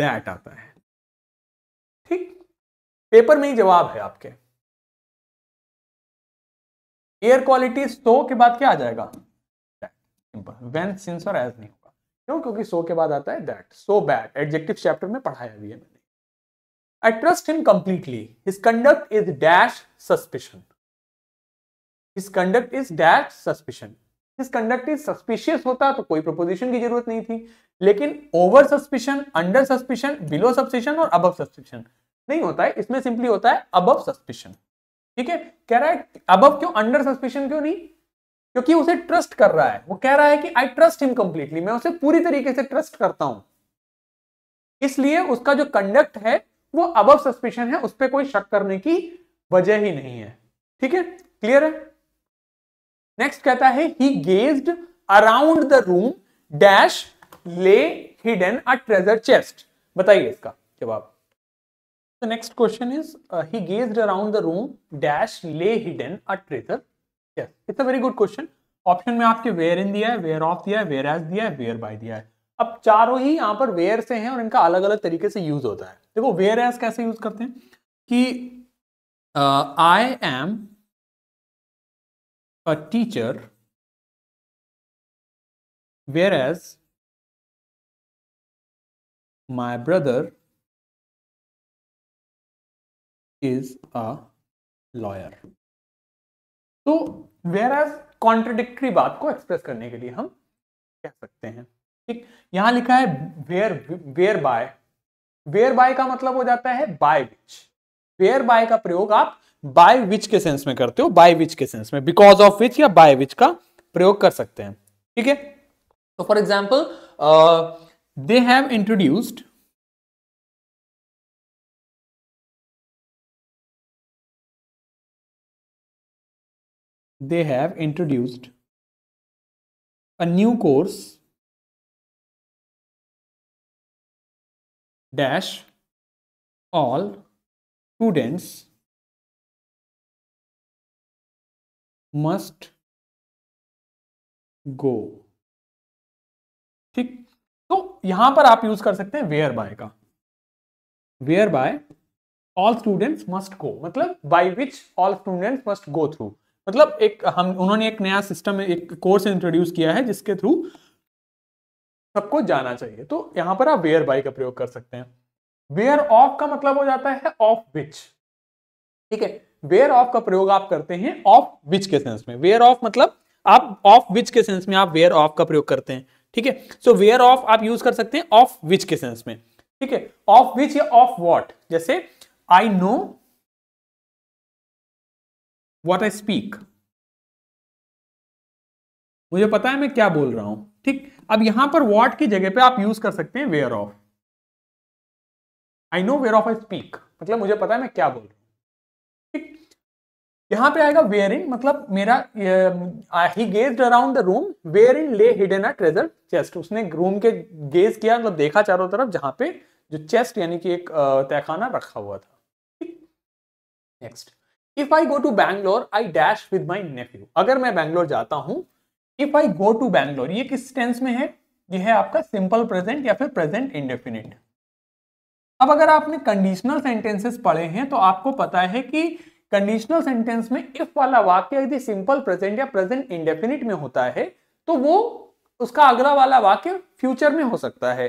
दैट आता है ठीक पेपर में ही जवाब है आपके एयर क्वालिटी सो के बाद क्या आ जाएगा वेन सिंस और एज नहीं होगा क्यों क्योंकि सो के बाद आता है that so bad adjective chapter में पढ़ाया भी है मैंने I trust him completely his conduct is dash suspicion his conduct is that suspicion his conduct is suspicious होता तो कोई प्रपोजिशन की जरूरत नहीं थी लेकिन over suspicion under suspicion below suspicion और अबव सस्पिशन नहीं होता है इसमें सिंपली होता है अबव सस्पिशन ठीक है कह रहा है अबव क्यों अंडर सस्पिशन क्यों नहीं क्योंकि उसे ट्रस्ट कर रहा है वो कह रहा है कि आई ट्रस्ट हिम कंप्लीटली मैं उसे पूरी तरीके से ट्रस्ट करता हूं इसलिए उसका जो कंडक्ट है वो अबव सस्पिशन है उस पर कोई शक करने की वजह ही नहीं है ठीक है क्लियर है नेक्स्ट कहता है he gazed around the room dash lay hidden a treasure chest बताइए इसका जवाब The next question is uh, he gazed around the room dash lay hidden a treasure. Yes, it's a very good option में आपके where इन दिया है where of दिया है where as दिया है वेयर बाय दिया है अब चारों ही यहां पर वेयर से हैं और इनका अलग अलग तरीके से यूज होता है देखो वेयर एज कैसे यूज करते हैं कि I uh, am a teacher, whereas my brother is a lawyer. तो वेयर एज कॉन्ट्रडिक्टरी बात को एक्सप्रेस करने के लिए हम कह सकते हैं ठीक यहां लिखा है where whereby whereby का मतलब हो जाता है बाय विच वेयर बाय का प्रयोग आप बाय विच के सेंस में करते हो बाय विच के सेंस में बिकॉज ऑफ विच या बाय विच का प्रयोग कर सकते हैं ठीक है तो for example they have introduced they have introduced a new course dash all students must go ठीक तो यहां पर आप यूज कर सकते हैं वेयर बाय का whereby all students must go मतलब by which all students must go through मतलब एक हम उन्होंने एक नया सिस्टम एक कोर्स इंट्रोड्यूस किया है जिसके थ्रू सबको जाना चाहिए तो यहां पर आप वेयर बाय का प्रयोग कर सकते हैं वेयर ऑफ का मतलब हो जाता है ऑफ विच ठीक है वेयर ऑफ का प्रयोग आप करते हैं ऑफ विच के सेंस में वेयर ऑफ मतलब आप ऑफ विच के सेंस में आप वेयर ऑफ का प्रयोग करते हैं ठीक है सो वेयर ऑफ आप यूज कर सकते हैं ऑफ विच के सेंस में ठीक है ऑफ विच या ऑफ वॉट जैसे I know what I speak मुझे पता है मैं क्या बोल रहा हूं ठीक अब यहां पर वॉट की जगह पे आप यूज कर सकते हैं whereof I know whereof I speak मतलब मुझे पता है मैं क्या बोल रहा हूं यहाँ पे आएगा वेयर इन मतलब मेरा he gazed around the room wherein lay hidden a treasure chest उसने रूम के गेज किया मतलब देखा चारों तरफ जहां पे जो चेस्ट यानी कि एक तहखाना रखा हुआ था next if I go to Bangalore I dash with my nephew अगर मैं बैंगलोर जाता हूं if I go to Bangalore ये किस टेंस में है यह है आपका सिंपल प्रेजेंट या फिर प्रेजेंट इंडेफिनिट अब अगर आपने कंडीशनल सेंटेंसेस पढ़े हैं तो आपको पता है कि कंडीशनल सेंटेंस में इफ वाला वाक्य यदि सिंपल प्रेजेंट या प्रेजेंट इंडेफिनिट में होता है तो वो उसका अगला वाला वाक्य फ्यूचर में हो सकता है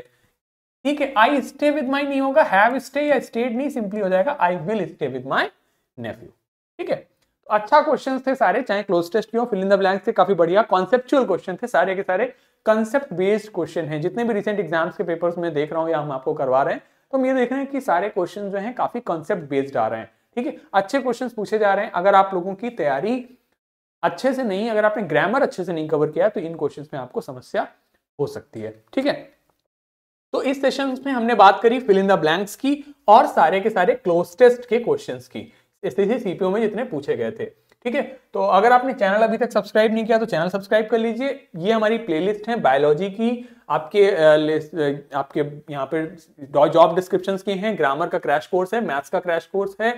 ठीक है आई स्टे विद माई नहीं होगा हैव स्टे या स्टेड नहीं सिंपली हो जाएगा I will stay with my nephew ठीक है तो अच्छा क्वेश्चन थे सारे चाहे क्लोज टेस्ट हो फिल इन द ब्लैंक्स थे काफी बढ़िया कॉन्सेप्चुअल क्वेश्चन थे सारे के सारे कंसेप्ट बेस्ड क्वेश्चन हैं जितने भी रिसेंट एग्जाम्स के पेपर्स में देख रहा हूँ या हम आपको करवा रहे हैं तो हम ये देख रहे हैं कि सारे क्वेश्चन जो हैं काफी कॉन्सेप्ट बेस्ड आ रहे हैं ठीक है अच्छे क्वेश्चन पूछे जा रहे हैं अगर आप लोगों की तैयारी अच्छे से नहीं अगर आपने ग्रामर अच्छे से नहीं कवर किया तो इन क्वेश्चन में आपको समस्या हो सकती है ठीक है तो इस सेशन में हमने बात करी फिल इन द ब्लैंक्स की और सारे के सारे क्लोज टेस्ट के क्वेश्चंस की स्थिति सीपीओ में जितने पूछे गए थे ठीक है तो अगर आपने चैनल अभी तक सब्सक्राइब नहीं किया तो चैनल सब्सक्राइब कर लीजिए ये हमारी प्लेलिस्ट है बायोलॉजी की आपके आपके यहाँ पे जॉब डिस्क्रिप्शन की हैं ग्रामर का क्रैश कोर्स है मैथ्स का क्रैश कोर्स है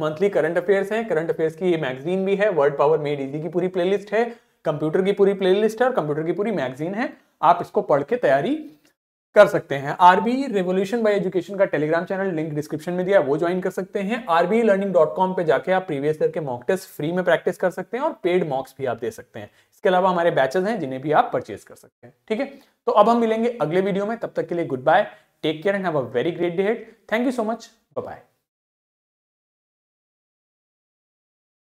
मंथली करंट अफेयर्स हैं करंट अफेयर्स की ये मैगजीन भी है वर्ड पावर मेड इजी की पूरी प्लेलिस्ट है कंप्यूटर की पूरी प्लेलिस्ट है और कंप्यूटर की पूरी मैगजीन है आप इसको पढ़ के तैयारी कर सकते हैं आरबी रेवोल्यूशन बाय एजुकेशन का टेलीग्राम चैनल लिंक डिस्क्रिप्शन में दिया वो ज्वाइन कर सकते हैं आरबी लर्निंग डॉट कॉम पर जाके आप प्रीवियस ईयर के मॉक टेस्ट फ्री में प्रैक्टिस कर सकते हैं और पेड मॉक्स भी आप दे सकते हैं इसके अलावा हमारे बैचेस हैं जिन्हें भी आप परचेज कर सकते हैं ठीक है तो अब हम मिलेंगे अगले वीडियो में तब तक के लिए good bye take care and have a very great day ahead thank you so much bye